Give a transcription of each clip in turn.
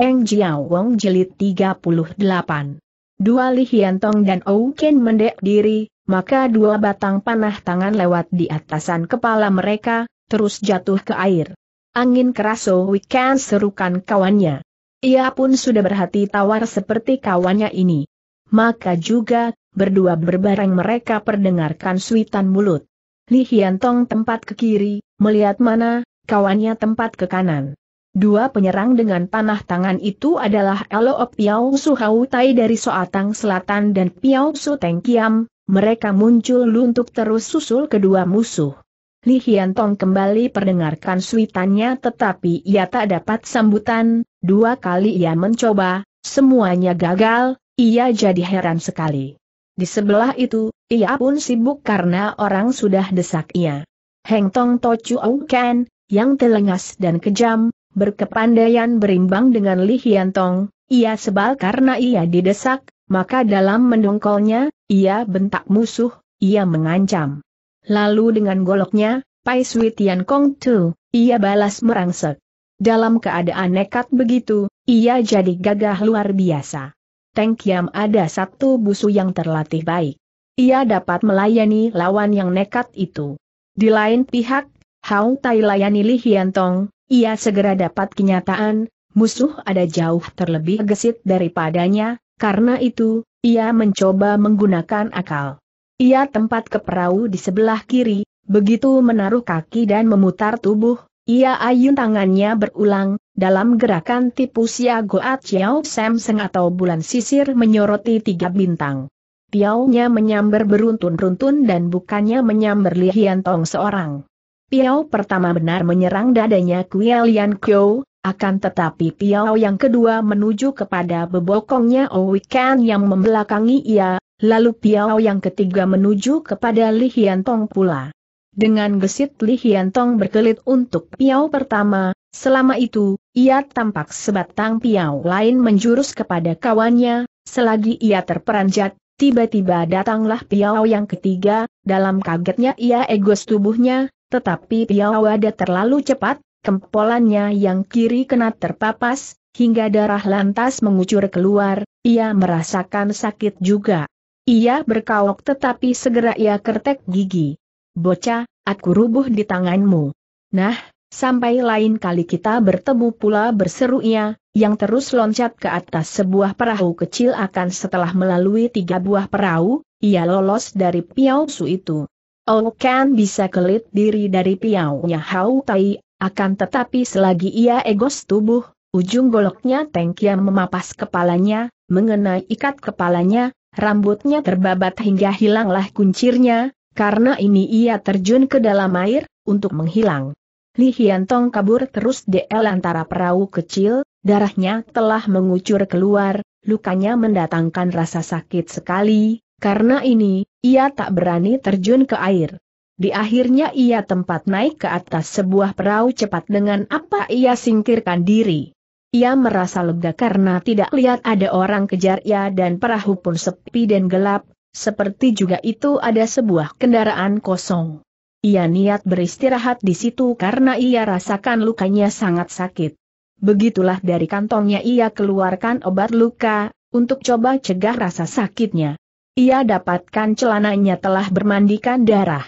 Eng Jiao Wong Jilid 38. Dua Li Hiantong dan Ou Ken mendek diri, maka dua batang panah tangan lewat di atasan kepala mereka, terus jatuh ke air. Angin keras So Can serukan kawannya. Ia pun sudah berhati tawar seperti kawannya ini. Maka juga, berdua berbareng mereka perdengarkan suitan mulut. Li Hiantong tempat ke kiri, melihat mana, kawannya tempat ke kanan. Dua penyerang dengan panah tangan itu adalah Elop Piao Su Hau Tai dari Soatang Selatan dan Piao Su Teng Kiam, mereka muncul untuk terus susul kedua musuh. Li Hian Tong kembali perdengarkan suitannya tetapi ia tak dapat sambutan, dua kali ia mencoba, semuanya gagal, ia jadi heran sekali. Di sebelah itu, ia pun sibuk karena orang sudah desak ia. Heng Tong Tochu Ken, yang telengas dan kejam, berkepandaian berimbang dengan Li Tong, ia sebal karena ia didesak, maka dalam mendongkolnya, ia bentak musuh, ia mengancam. Lalu dengan goloknya, Pai Sui Tian Kong Tu, ia balas merangsek. Dalam keadaan nekat begitu, ia jadi gagah luar biasa. Teng Kiam ada satu busu yang terlatih baik. Ia dapat melayani lawan yang nekat itu. Di lain pihak, Hao Tai layani Li Tong. Ia segera dapat kenyataan, musuh ada jauh terlebih gesit daripadanya, karena itu, ia mencoba menggunakan akal. Ia tempat ke perahu di sebelah kiri, begitu menaruh kaki dan memutar tubuh, ia ayun tangannya berulang, dalam gerakan tipu siago Chiao Samseng atau bulan sisir menyoroti tiga bintang. Tiaunya menyambar beruntun-runtun dan bukannya menyambar Li Tong seorang. Piao pertama benar menyerang dadanya Kuelian Kyo, akan tetapi Piao yang kedua menuju kepada bebokongnya Owikan yang membelakangi ia, lalu Piao yang ketiga menuju kepada Li Hian pula. Dengan gesit Li Hian berkelit untuk Piao pertama, selama itu, ia tampak sebatang Piao lain menjurus kepada kawannya, selagi ia terperanjat, tiba-tiba datanglah Piao yang ketiga, dalam kagetnya ia egos tubuhnya, tetapi Piawada terlalu cepat, kempolannya yang kiri kena terpapas, hingga darah lantas mengucur keluar, ia merasakan sakit juga. Ia berkaok tetapi segera ia kertek gigi. Bocah, aku rubuh di tanganmu. Nah, sampai lain kali kita bertemu pula berseru ia, yang terus loncat ke atas sebuah perahu kecil akan setelah melalui tiga buah perahu, ia lolos dari piausu itu. Oh, Kan bisa kelit diri dari piaunya Hau Tai, akan tetapi selagi ia egos tubuh, ujung goloknya Teng Kiam memapas kepalanya, mengenai ikat kepalanya, rambutnya terbabat hingga hilanglah kuncirnya, karena ini ia terjun ke dalam air, untuk menghilang. Li Hian Tong kabur terus DL antara perahu kecil, darahnya telah mengucur keluar, lukanya mendatangkan rasa sakit sekali, karena ini, ia tak berani terjun ke air. Di akhirnya ia tempat naik ke atas sebuah perahu cepat dengan apa ia singkirkan diri. Ia merasa lega karena tidak lihat ada orang kejar ia dan perahu pun sepi dan gelap, seperti juga itu ada sebuah kendaraan kosong. Ia niat beristirahat di situ karena ia rasakan lukanya sangat sakit. Begitulah dari kantongnya ia keluarkan obat luka, untuk coba cegah rasa sakitnya. Ia dapatkan celananya telah bermandikan darah.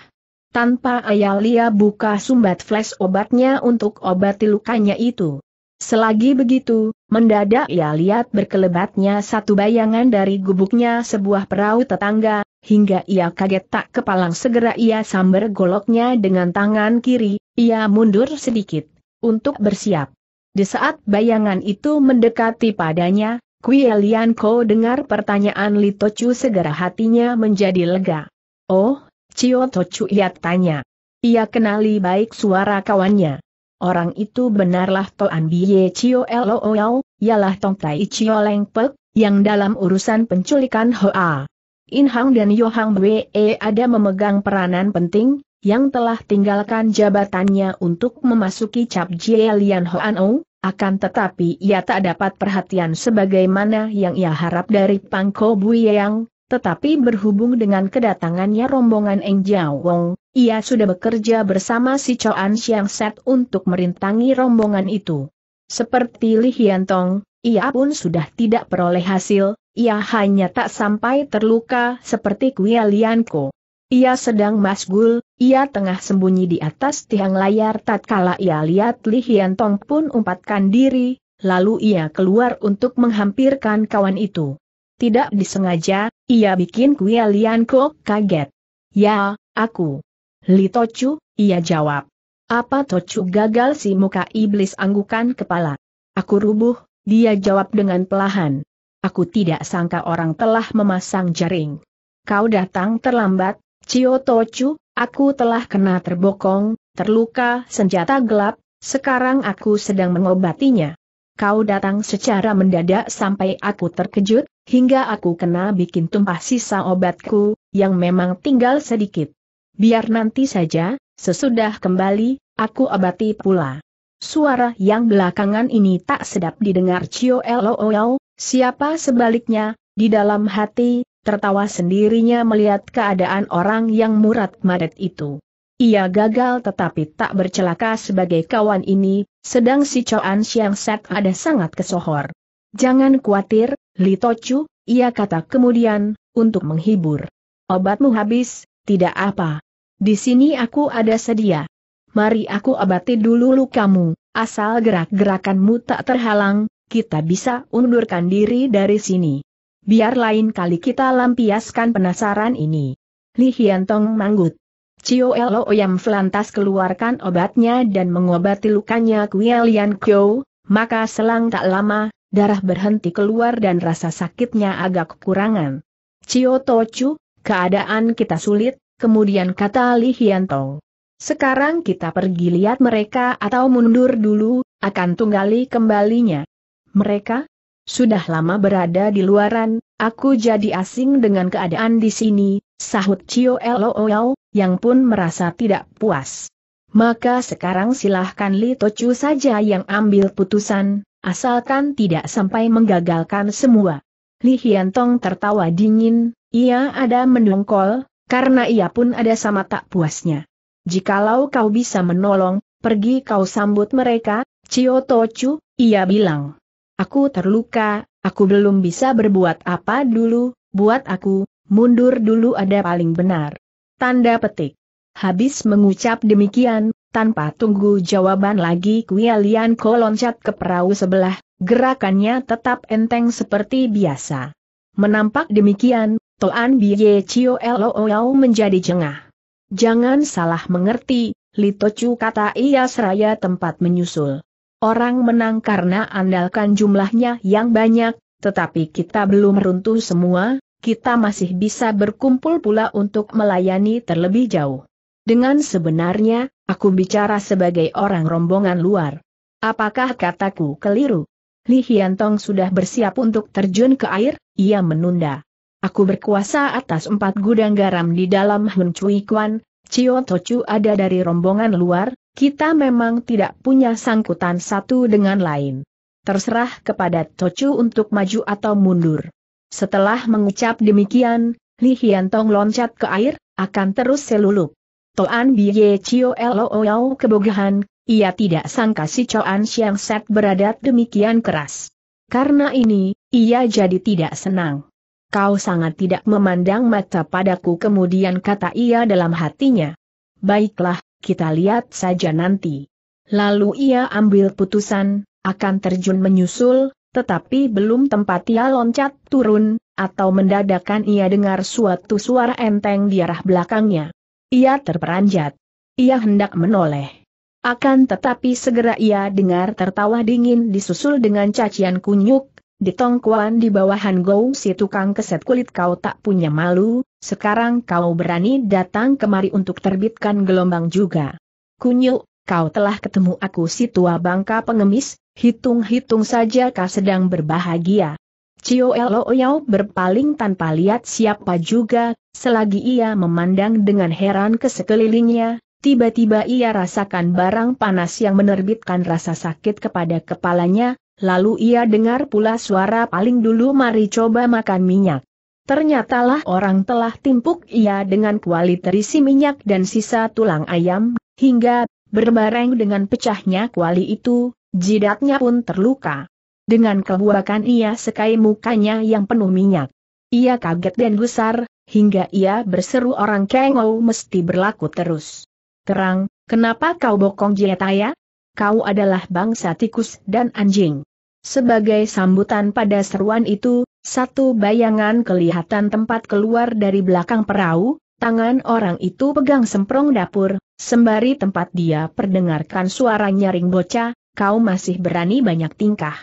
Tanpa ayah, ia buka sumbat flash obatnya untuk obati lukanya itu. Selagi begitu, mendadak ia lihat berkelebatnya satu bayangan dari gubuknya sebuah perahu tetangga, hingga ia kaget tak kepalang segera ia samber goloknya dengan tangan kiri, ia mundur sedikit, untuk bersiap. Di saat bayangan itu mendekati padanya, Kuelian Lian Ko dengar pertanyaan Li Tocu segera hatinya menjadi lega. Oh, Cio Tocu ia tanya. Ia kenali baik suara kawannya. Orang itu benarlah Toan Biye Cio Lool, ialah Tong Tai Cio Leng Pek, yang dalam urusan penculikan Hoa. In Hang dan Yo Hang Wee eh, ada memegang peranan penting, yang telah tinggalkan jabatannya untuk memasuki cap Jie Lian Hoan Ong, akan tetapi ia tak dapat perhatian sebagaimana yang ia harap dari Pangko Buyeang, tetapi berhubung dengan kedatangannya rombongan Eng Jiao Wong, ia sudah bekerja bersama si Choan Siang Set untuk merintangi rombongan itu. Seperti Li Hian Tong, ia pun sudah tidak peroleh hasil, ia hanya tak sampai terluka seperti Kuya Lianko. Ia sedang masgul, ia tengah sembunyi di atas tiang layar tatkala ia lihat Li Hian Tong pun umpatkan diri, lalu ia keluar untuk menghampirkan kawan itu. Tidak disengaja, ia bikin Kuya Lian Kok kaget. Ya, aku. Li Tochu, ia jawab. Apa Tochu gagal si muka iblis anggukan kepala? Aku rubuh, dia jawab dengan pelahan. Aku tidak sangka orang telah memasang jaring. Kau datang terlambat, Cio Tocu, Aku telah kena terbokong, terluka senjata gelap, sekarang aku sedang mengobatinya. Kau datang secara mendadak sampai aku terkejut, hingga aku kena bikin tumpah sisa obatku, yang memang tinggal sedikit. Biar nanti saja, sesudah kembali, aku obati pula. Suara yang belakangan ini tak sedap didengar Cio Loo siapa sebaliknya, di dalam hati, tertawa sendirinya melihat keadaan orang yang murad madet itu. Ia gagal tetapi tak bercelaka sebagai kawan ini, sedang si Coan Siang Set ada sangat kesohor. Jangan khawatir, Li Tochu, ia kata kemudian, untuk menghibur. Obatmu habis, tidak apa. Di sini aku ada sedia. Mari aku abati dulu lukamu, asal gerak-gerakanmu tak terhalang, kita bisa undurkan diri dari sini. Biar lain kali kita lampiaskan penasaran ini. Li Hiantong manggut. Cio Elo Oyam Flantas keluarkan obatnya dan mengobati lukanya Kuelian Kyo, maka selang tak lama, darah berhenti keluar dan rasa sakitnya agak kekurangan. Cio Tochu, keadaan kita sulit, kemudian kata Li Hiantong. Sekarang kita pergi lihat mereka atau mundur dulu, akan tunggali kembalinya. Mereka? Sudah lama berada di luaran, aku jadi asing dengan keadaan di sini, sahut Cio Lol, yang pun merasa tidak puas. Maka sekarang silahkan Li Tocu saja yang ambil putusan, asalkan tidak sampai menggagalkan semua. Li Hiantong tertawa dingin, ia ada menungkol, karena ia pun ada sama tak puasnya. Jikalau kau bisa menolong, pergi kau sambut mereka, Cio Tocu, ia bilang. Aku terluka, aku belum bisa berbuat apa dulu, buat aku, mundur dulu ada paling benar. Tanda petik. Habis mengucap demikian, tanpa tunggu jawaban lagi Kuialian Ko loncat ke perahu sebelah, gerakannya tetap enteng seperti biasa. Menampak demikian, Toan Biye Chio Looyao menjadi jengah. Jangan salah mengerti, Litocu kata ia seraya tempat menyusul. Orang menang karena andalkan jumlahnya yang banyak, tetapi kita belum runtuh semua, kita masih bisa berkumpul pula untuk melayani terlebih jauh. Dengan sebenarnya, aku bicara sebagai orang rombongan luar. Apakah kataku keliru? Li Hiantong sudah bersiap untuk terjun ke air, ia menunda. Aku berkuasa atas empat gudang garam di dalam Hun Cui Kwan, Cio Tochu ada dari rombongan luar, kita memang tidak punya sangkutan satu dengan lain. Terserah kepada Tocu untuk maju atau mundur. Setelah mengucap demikian, Li Hian loncat ke air, akan terus selulup. Toan Biye Chio Looyao kebogahan, ia tidak sangka si Choan Siang Set beradat demikian keras. Karena ini, ia jadi tidak senang. Kau sangat tidak memandang mata padaku kemudian kata ia dalam hatinya. Baiklah, kita lihat saja nanti. Lalu ia ambil putusan, akan terjun menyusul, tetapi belum tempat ia loncat turun, atau mendadakan ia dengar suatu suara enteng di arah belakangnya. Ia terperanjat. Ia hendak menoleh. Akan tetapi segera ia dengar tertawa dingin disusul dengan cacian kunyuk, di Tongkuan di bawahan Gou si tukang keset kulit kau tak punya malu, sekarang kau berani datang kemari untuk terbitkan gelombang juga. Kunyuk, kau telah ketemu aku si tua bangka pengemis, hitung-hitung saja kau sedang berbahagia. Cio Elo Yao berpaling tanpa lihat siapa juga, selagi ia memandang dengan heran ke sekelilingnya, tiba-tiba ia rasakan barang panas yang menerbitkan rasa sakit kepada kepalanya, Lalu ia dengar pula suara paling dulu mari coba makan minyak. Ternyatalah orang telah timpuk ia dengan kuali terisi minyak dan sisa tulang ayam, hingga, berbareng dengan pecahnya kuali itu, jidatnya pun terluka. Dengan kebuakan ia sekai mukanya yang penuh minyak. Ia kaget dan gusar, hingga ia berseru orang kengau mesti berlaku terus. Kerang, kenapa kau bokong jetaya? kau adalah bangsa tikus dan anjing. Sebagai sambutan pada seruan itu, satu bayangan kelihatan tempat keluar dari belakang perahu, tangan orang itu pegang semprong dapur, sembari tempat dia perdengarkan suara nyaring bocah, kau masih berani banyak tingkah.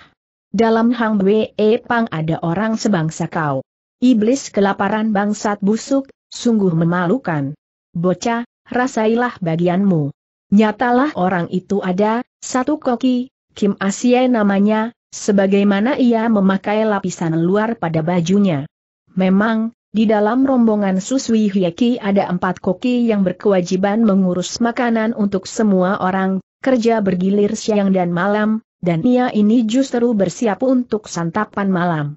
Dalam Hang Bwe Pang ada orang sebangsa kau. Iblis kelaparan bangsat busuk, sungguh memalukan. Bocah, rasailah bagianmu. Nyatalah orang itu ada, satu koki, Kim Asie namanya, sebagaimana ia memakai lapisan luar pada bajunya. Memang, di dalam rombongan Suswi Hyeki ada empat koki yang berkewajiban mengurus makanan untuk semua orang, kerja bergilir siang dan malam, dan ia ini justru bersiap untuk santapan malam.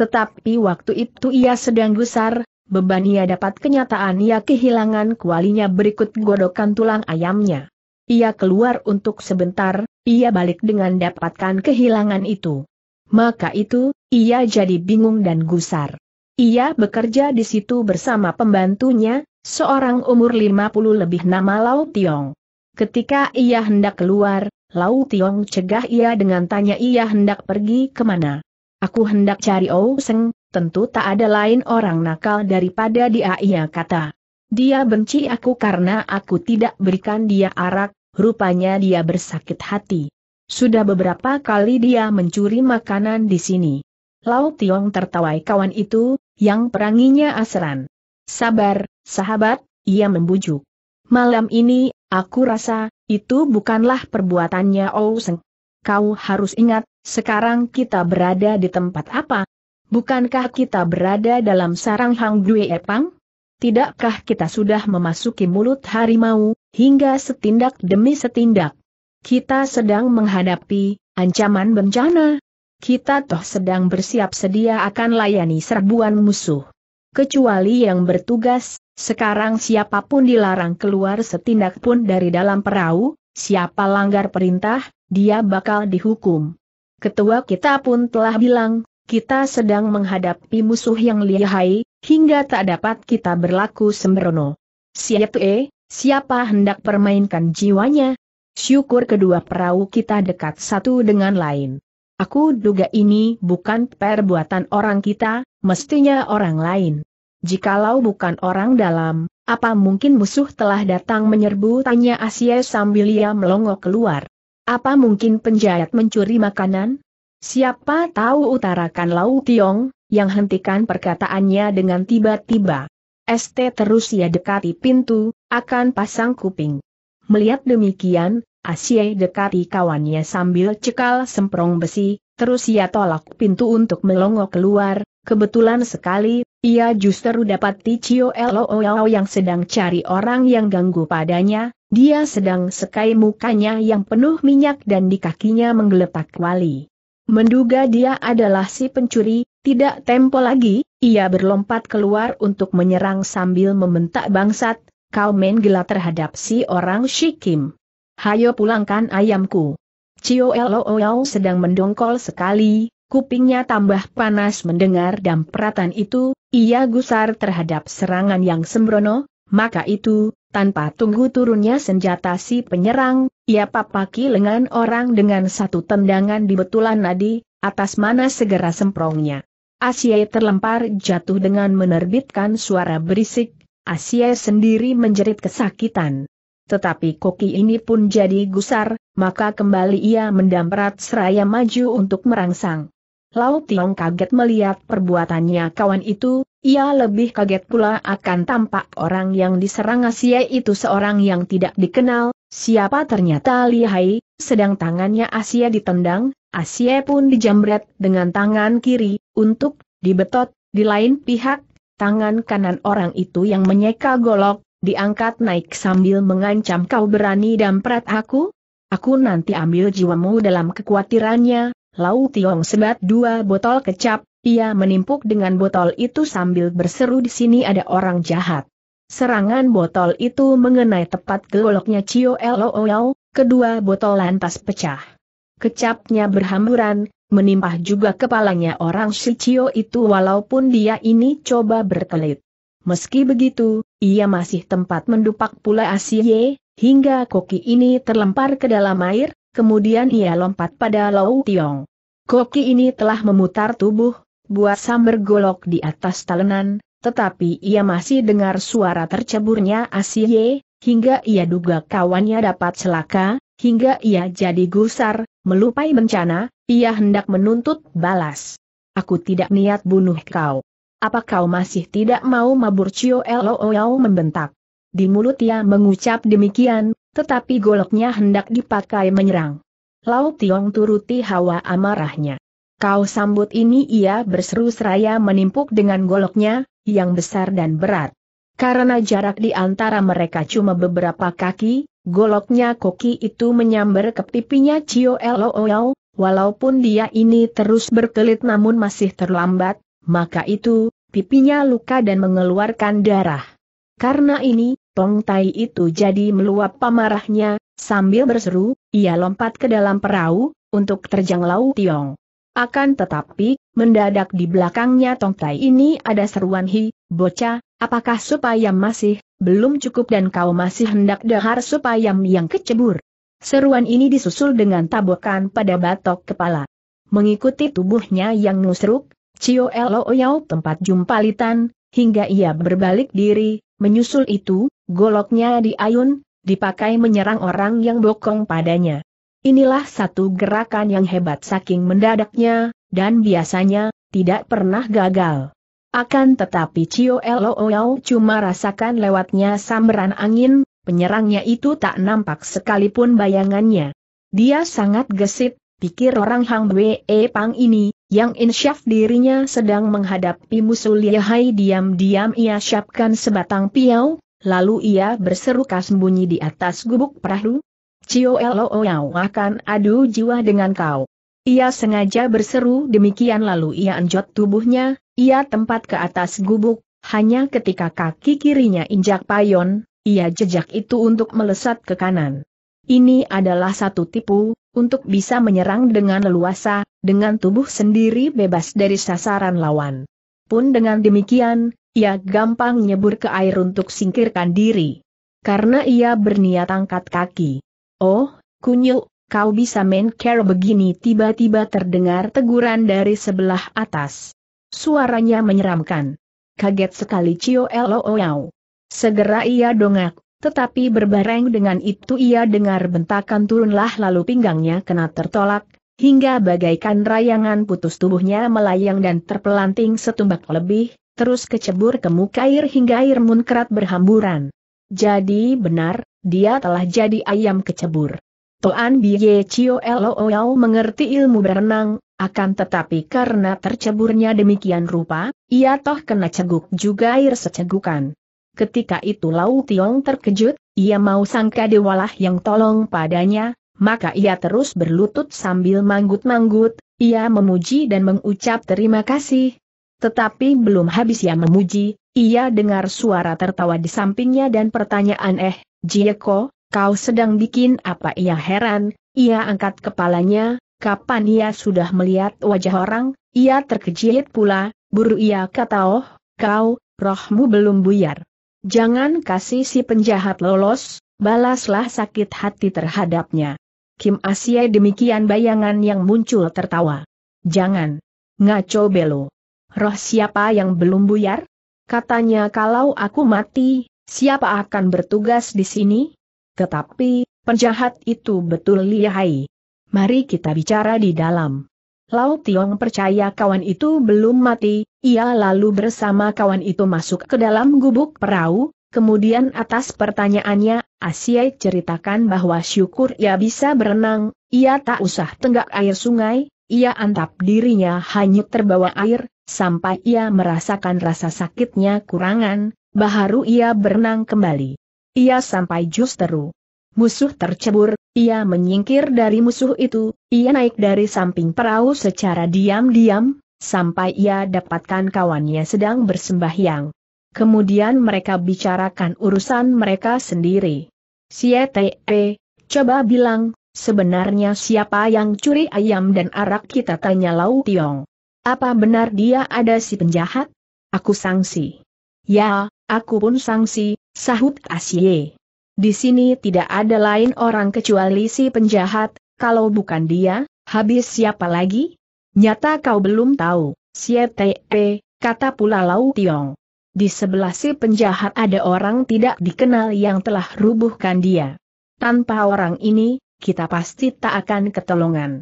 Tetapi waktu itu ia sedang gusar, beban ia dapat kenyataan ia kehilangan kualinya berikut godokan tulang ayamnya. Ia keluar untuk sebentar, ia balik dengan dapatkan kehilangan itu. Maka itu, ia jadi bingung dan gusar. Ia bekerja di situ bersama pembantunya, seorang umur 50 lebih nama Lau Tiong. Ketika ia hendak keluar, Lau Tiong cegah ia dengan tanya ia hendak pergi kemana. Aku hendak cari Ouseng, tentu tak ada lain orang nakal daripada dia ia kata. Dia benci aku karena aku tidak berikan dia arak, rupanya dia bersakit hati. Sudah beberapa kali dia mencuri makanan di sini. Lau Tiong tertawai kawan itu, yang peranginya asran. Sabar, sahabat, ia membujuk. Malam ini, aku rasa, itu bukanlah perbuatannya Ou Seng. Kau harus ingat, sekarang kita berada di tempat apa? Bukankah kita berada dalam sarang Hang Dwee Epang? tidakkah kita sudah memasuki mulut harimau, hingga setindak demi setindak? Kita sedang menghadapi ancaman bencana. Kita toh sedang bersiap sedia akan layani serbuan musuh. Kecuali yang bertugas, sekarang siapapun dilarang keluar setindak pun dari dalam perahu, siapa langgar perintah, dia bakal dihukum. Ketua kita pun telah bilang, kita sedang menghadapi musuh yang lihai, hingga tak dapat kita berlaku sembrono. eh, siapa hendak permainkan jiwanya? Syukur kedua perahu kita dekat satu dengan lain. Aku duga ini bukan perbuatan orang kita, mestinya orang lain. Jikalau bukan orang dalam, apa mungkin musuh telah datang menyerbu tanya Asia sambil ia melongok keluar. Apa mungkin penjahat mencuri makanan? Siapa tahu utarakan Lau Tiong, yang hentikan perkataannya dengan tiba-tiba. ST terus ia dekati pintu, akan pasang kuping. Melihat demikian, Asyai dekati kawannya sambil cekal semprong besi, terus ia tolak pintu untuk melongo keluar, kebetulan sekali, ia justru dapati Cio Loo yang sedang cari orang yang ganggu padanya, dia sedang sekai mukanya yang penuh minyak dan di kakinya menggeletak wali. Menduga dia adalah si pencuri, tidak tempo lagi, ia berlompat keluar untuk menyerang sambil membentak bangsat, kau main gila terhadap si orang Shikim. Hayo pulangkan ayamku. Cio Loo sedang mendongkol sekali, kupingnya tambah panas mendengar dampratan itu, ia gusar terhadap serangan yang sembrono, maka itu, tanpa tunggu turunnya senjata si penyerang, ia papaki lengan orang dengan satu tendangan di betulan nadi, atas mana segera semprongnya. Asia terlempar jatuh dengan menerbitkan suara berisik, Asia sendiri menjerit kesakitan. Tetapi koki ini pun jadi gusar, maka kembali ia mendamprat seraya maju untuk merangsang. Lau Tiong kaget melihat perbuatannya kawan itu, ia lebih kaget pula akan tampak orang yang diserang Asia itu seorang yang tidak dikenal, siapa ternyata lihai, sedang tangannya Asia ditendang, Asia pun dijamret dengan tangan kiri, untuk dibetot, di lain pihak, tangan kanan orang itu yang menyeka golok, diangkat naik sambil mengancam kau berani damprat aku? Aku nanti ambil jiwamu dalam kekhawatirannya, Lau Tiong sebat dua botol kecap, ia menimpuk dengan botol itu sambil berseru di sini ada orang jahat. Serangan botol itu mengenai tepat ke goloknya Cio Loo, kedua botol lantas pecah. Kecapnya berhamburan, menimpa juga kepalanya orang Shichio itu walaupun dia ini coba berkelit. Meski begitu, ia masih tempat mendupak pula Asie, hingga koki ini terlempar ke dalam air, kemudian ia lompat pada Lau Tiong. Koki ini telah memutar tubuh, buat sambar golok di atas talenan, tetapi ia masih dengar suara terceburnya Asie, hingga ia duga kawannya dapat celaka, hingga ia jadi gusar, melupai bencana, ia hendak menuntut balas. Aku tidak niat bunuh kau. Apa kau masih tidak mau mabur Cio Looyao membentak? Di mulut ia mengucap demikian, tetapi goloknya hendak dipakai menyerang. Lau Tiong turuti hawa amarahnya. Kau sambut ini ia berseru seraya menimpuk dengan goloknya, yang besar dan berat. Karena jarak di antara mereka cuma beberapa kaki, goloknya koki itu menyambar ke pipinya Cio Looyao, Walaupun dia ini terus berkelit namun masih terlambat, maka itu, pipinya luka dan mengeluarkan darah. Karena ini, Tong Tai itu jadi meluap pamarahnya, sambil berseru, ia lompat ke dalam perahu, untuk terjang Lau Tiong. Akan tetapi, mendadak di belakangnya Tong Tai ini ada seruan hi, bocah, apakah supaya masih, belum cukup dan kau masih hendak dahar supaya yang kecebur. Seruan ini disusul dengan tabokan pada batok kepala. Mengikuti tubuhnya yang nusruk, Cio Lo Yao tempat jumpalitan, hingga ia berbalik diri, menyusul itu, goloknya diayun, dipakai menyerang orang yang bokong padanya. Inilah satu gerakan yang hebat saking mendadaknya, dan biasanya, tidak pernah gagal. Akan tetapi Cio Lo Yao cuma rasakan lewatnya sambaran angin, penyerangnya itu tak nampak sekalipun bayangannya. Dia sangat gesit, pikir orang Hang Wei e Pang ini, yang insyaf dirinya sedang menghadapi musuh Liahai diam-diam ia siapkan sebatang piau, lalu ia berseru kasembunyi di atas gubuk perahu. Cio Loo Yao akan adu jiwa dengan kau. Ia sengaja berseru demikian lalu ia anjot tubuhnya, ia tempat ke atas gubuk, hanya ketika kaki kirinya injak payon, ia jejak itu untuk melesat ke kanan. Ini adalah satu tipu, untuk bisa menyerang dengan leluasa, dengan tubuh sendiri bebas dari sasaran lawan. Pun dengan demikian, ia gampang nyebur ke air untuk singkirkan diri. Karena ia berniat angkat kaki. Oh, kunyuk, kau bisa main care begini tiba-tiba terdengar teguran dari sebelah atas. Suaranya menyeramkan. Kaget sekali Cio Yao. Segera ia dongak, tetapi berbareng dengan itu ia dengar bentakan turunlah lalu pinggangnya kena tertolak, hingga bagaikan rayangan putus tubuhnya melayang dan terpelanting setumbak lebih, terus kecebur ke muka air hingga air munkrat berhamburan. Jadi benar, dia telah jadi ayam kecebur. Toan Biye Chio Looyao mengerti ilmu berenang, akan tetapi karena terceburnya demikian rupa, ia toh kena ceguk juga air secegukan. Ketika itu Lau Tiong terkejut, ia mau sangka dewalah yang tolong padanya, maka ia terus berlutut sambil manggut-manggut, ia memuji dan mengucap terima kasih. Tetapi belum habis ia memuji, ia dengar suara tertawa di sampingnya dan pertanyaan eh, Jieko, kau sedang bikin apa ia heran, ia angkat kepalanya, kapan ia sudah melihat wajah orang, ia terkejut pula, buru ia kata oh, kau, rohmu belum buyar. Jangan kasih si penjahat lolos, balaslah sakit hati terhadapnya. Kim Asia demikian bayangan yang muncul tertawa. Jangan. Ngaco belo. Roh siapa yang belum buyar? Katanya kalau aku mati, siapa akan bertugas di sini? Tetapi, penjahat itu betul lihai. Mari kita bicara di dalam. Lau Tiong percaya kawan itu belum mati, ia lalu bersama kawan itu masuk ke dalam gubuk perahu, kemudian atas pertanyaannya, Asia ceritakan bahwa syukur ia bisa berenang, ia tak usah tenggak air sungai, ia antap dirinya hanyut terbawa air, sampai ia merasakan rasa sakitnya kurangan, baharu ia berenang kembali. Ia sampai justru. Musuh tercebur, ia menyingkir dari musuh itu, ia naik dari samping perahu secara diam-diam, sampai ia dapatkan kawannya sedang bersembahyang. Kemudian mereka bicarakan urusan mereka sendiri. Siete, coba bilang, sebenarnya siapa yang curi ayam dan arak kita tanya Lau Tiong. Apa benar dia ada si penjahat? Aku sangsi. Ya, aku pun sangsi, sahut Asye. Di sini tidak ada lain orang kecuali si penjahat, kalau bukan dia, habis siapa lagi? Nyata kau belum tahu, Siete, eh, kata pula Lau Tiong. Di sebelah si penjahat ada orang tidak dikenal yang telah rubuhkan dia. Tanpa orang ini, kita pasti tak akan ketolongan.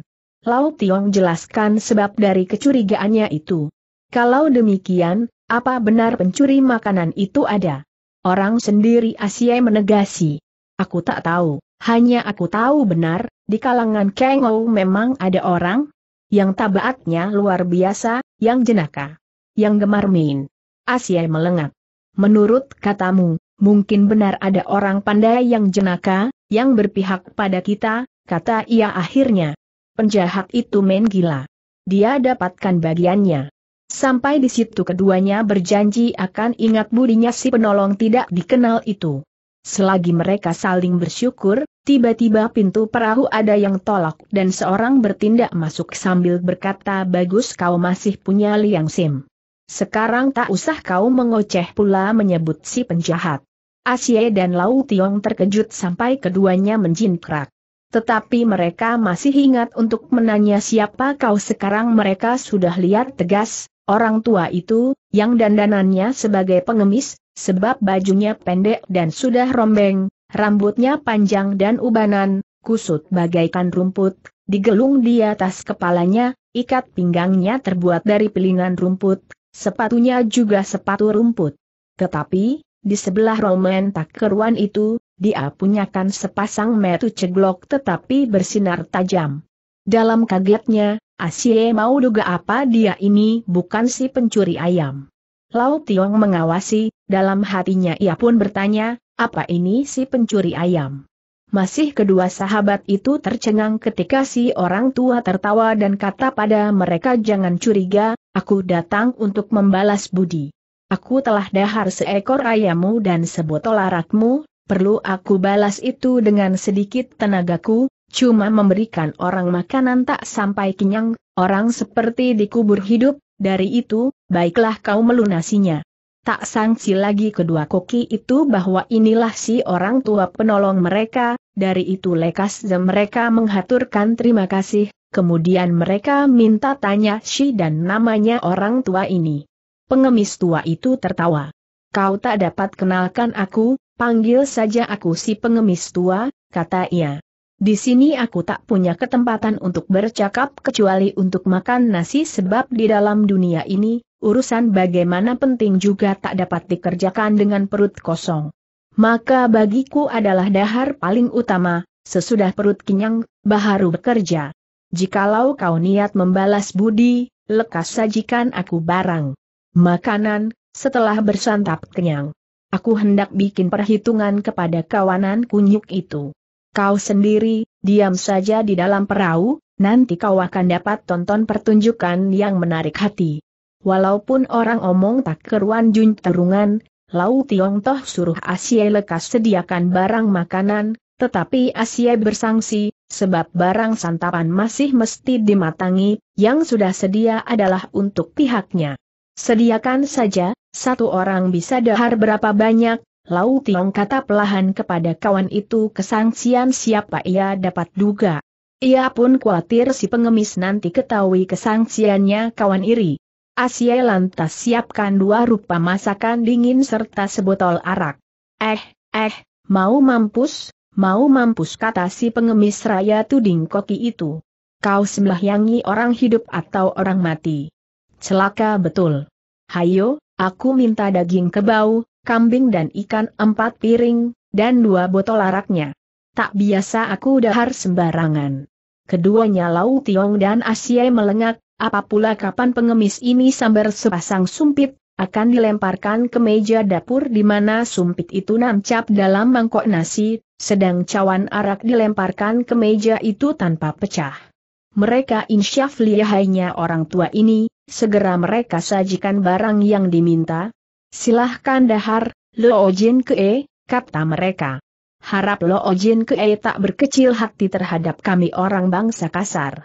Lau Tiong jelaskan sebab dari kecurigaannya itu. Kalau demikian, apa benar pencuri makanan itu ada? Orang sendiri Asia menegasi. Aku tak tahu, hanya aku tahu benar, di kalangan Kengou memang ada orang, yang tabaatnya luar biasa, yang jenaka, yang gemar main. Asia melengak. Menurut katamu, mungkin benar ada orang pandai yang jenaka, yang berpihak pada kita, kata ia akhirnya. Penjahat itu main gila. Dia dapatkan bagiannya. Sampai di situ keduanya berjanji akan ingat budinya si penolong tidak dikenal itu. Selagi mereka saling bersyukur, tiba-tiba pintu perahu ada yang tolak dan seorang bertindak masuk sambil berkata bagus kau masih punya liang sim. Sekarang tak usah kau mengoceh pula menyebut si penjahat. Asie ah dan Lau Tiong terkejut sampai keduanya menjinkrak. Tetapi mereka masih ingat untuk menanya siapa kau sekarang mereka sudah lihat tegas, orang tua itu, yang dandanannya sebagai pengemis, sebab bajunya pendek dan sudah rombeng, rambutnya panjang dan ubanan, kusut bagaikan rumput, digelung di atas kepalanya, ikat pinggangnya terbuat dari pelingan rumput, sepatunya juga sepatu rumput. Tetapi, di sebelah Roman keruan itu, dia punyakan sepasang metu ceglok tetapi bersinar tajam. Dalam kagetnya, Asie mau duga apa dia ini bukan si pencuri ayam. Lau Tiong mengawasi, dalam hatinya ia pun bertanya, apa ini si pencuri ayam? Masih kedua sahabat itu tercengang ketika si orang tua tertawa dan kata pada mereka jangan curiga, aku datang untuk membalas budi. Aku telah dahar seekor ayammu dan sebotol arakmu, perlu aku balas itu dengan sedikit tenagaku, cuma memberikan orang makanan tak sampai kenyang, orang seperti dikubur hidup, dari itu, baiklah kau melunasinya. Tak sangsi lagi kedua koki itu bahwa inilah si orang tua penolong mereka, dari itu lekas mereka menghaturkan terima kasih, kemudian mereka minta tanya si dan namanya orang tua ini. Pengemis tua itu tertawa. Kau tak dapat kenalkan aku, panggil saja aku si pengemis tua, kata ia. Di sini aku tak punya ketempatan untuk bercakap kecuali untuk makan nasi sebab di dalam dunia ini, urusan bagaimana penting juga tak dapat dikerjakan dengan perut kosong. Maka bagiku adalah dahar paling utama, sesudah perut kenyang, baharu bekerja. Jikalau kau niat membalas budi, lekas sajikan aku barang. Makanan, setelah bersantap kenyang. Aku hendak bikin perhitungan kepada kawanan kunyuk itu. Kau sendiri, diam saja di dalam perahu, nanti kau akan dapat tonton pertunjukan yang menarik hati. Walaupun orang omong tak keruan jun terungan, Lau Tiong Toh suruh Asia lekas sediakan barang makanan, tetapi Asia bersangsi, sebab barang santapan masih mesti dimatangi, yang sudah sedia adalah untuk pihaknya. Sediakan saja, satu orang bisa dahar berapa banyak, Lau Tiong kata pelahan kepada kawan itu kesangsian siapa ia dapat duga. Ia pun khawatir si pengemis nanti ketahui kesangsiannya kawan iri. Asia lantas siapkan dua rupa masakan dingin serta sebotol arak. Eh, eh, mau mampus, mau mampus kata si pengemis raya tuding koki itu. Kau yangi orang hidup atau orang mati. Celaka betul. Hayo, aku minta daging kebau, kambing dan ikan empat piring, dan dua botol araknya. Tak biasa aku dahar sembarangan. Keduanya Lau Tiong dan Asia melengak, apa pula kapan pengemis ini sambar sepasang sumpit, akan dilemparkan ke meja dapur di mana sumpit itu nancap dalam mangkok nasi, sedang cawan arak dilemparkan ke meja itu tanpa pecah. Mereka insyaf lihainya orang tua ini, segera mereka sajikan barang yang diminta. Silahkan dahar, loojin ke e, kata mereka. Harap loojin ke e tak berkecil hati terhadap kami orang bangsa kasar.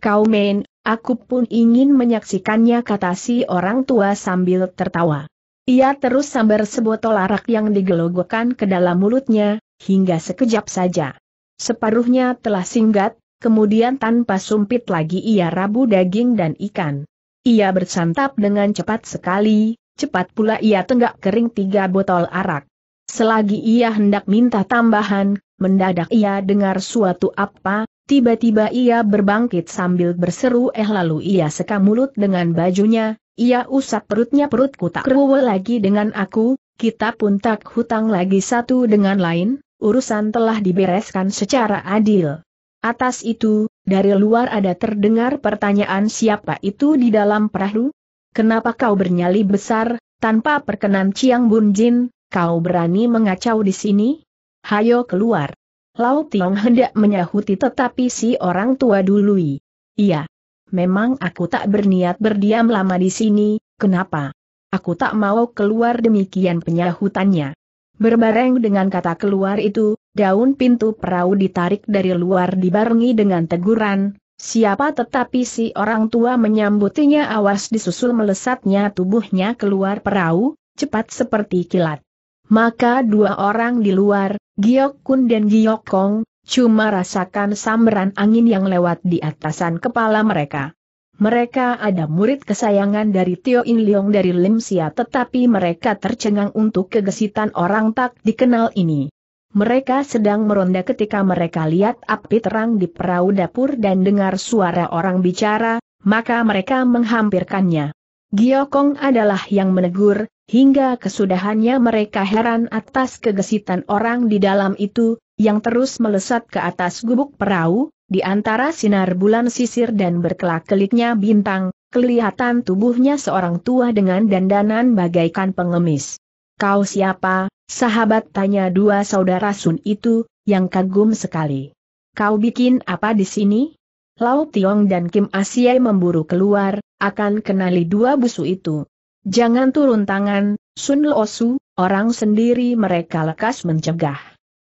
Kau main, Aku pun ingin menyaksikannya kata si orang tua sambil tertawa. Ia terus sambar sebotol arak yang digelogokkan ke dalam mulutnya, hingga sekejap saja. Separuhnya telah singgat, kemudian tanpa sumpit lagi ia rabu daging dan ikan. Ia bersantap dengan cepat sekali, cepat pula ia tenggak kering tiga botol arak. Selagi ia hendak minta tambahan, mendadak ia dengar suatu apa, Tiba-tiba ia berbangkit sambil berseru eh lalu ia sekam mulut dengan bajunya, ia usap perutnya perutku tak ruwe lagi dengan aku, kita pun tak hutang lagi satu dengan lain, urusan telah dibereskan secara adil. Atas itu, dari luar ada terdengar pertanyaan siapa itu di dalam perahu? Kenapa kau bernyali besar, tanpa perkenan Ciang Bun Jin, kau berani mengacau di sini? Hayo keluar. Lau Tiong hendak menyahuti tetapi si orang tua dului. Iya. Memang aku tak berniat berdiam lama di sini, kenapa? Aku tak mau keluar demikian penyahutannya. Berbareng dengan kata keluar itu, daun pintu perahu ditarik dari luar dibarengi dengan teguran, siapa tetapi si orang tua menyambutinya awas disusul melesatnya tubuhnya keluar perahu, cepat seperti kilat maka dua orang di luar, Giok Kun dan Giok Kong, cuma rasakan sambaran angin yang lewat di atasan kepala mereka. Mereka ada murid kesayangan dari Tio In Leong dari Lim Sia tetapi mereka tercengang untuk kegesitan orang tak dikenal ini. Mereka sedang meronda ketika mereka lihat api terang di perahu dapur dan dengar suara orang bicara, maka mereka menghampirkannya. Giokong adalah yang menegur, Hingga kesudahannya mereka heran atas kegesitan orang di dalam itu, yang terus melesat ke atas gubuk perahu, di antara sinar bulan sisir dan berkelak-keliknya bintang, kelihatan tubuhnya seorang tua dengan dandanan bagaikan pengemis. Kau siapa, sahabat tanya dua saudara Sun itu, yang kagum sekali. Kau bikin apa di sini? Lau Tiong dan Kim Asia memburu keluar, akan kenali dua busu itu. Jangan turun tangan, Sun Losu, orang sendiri mereka lekas mencegah.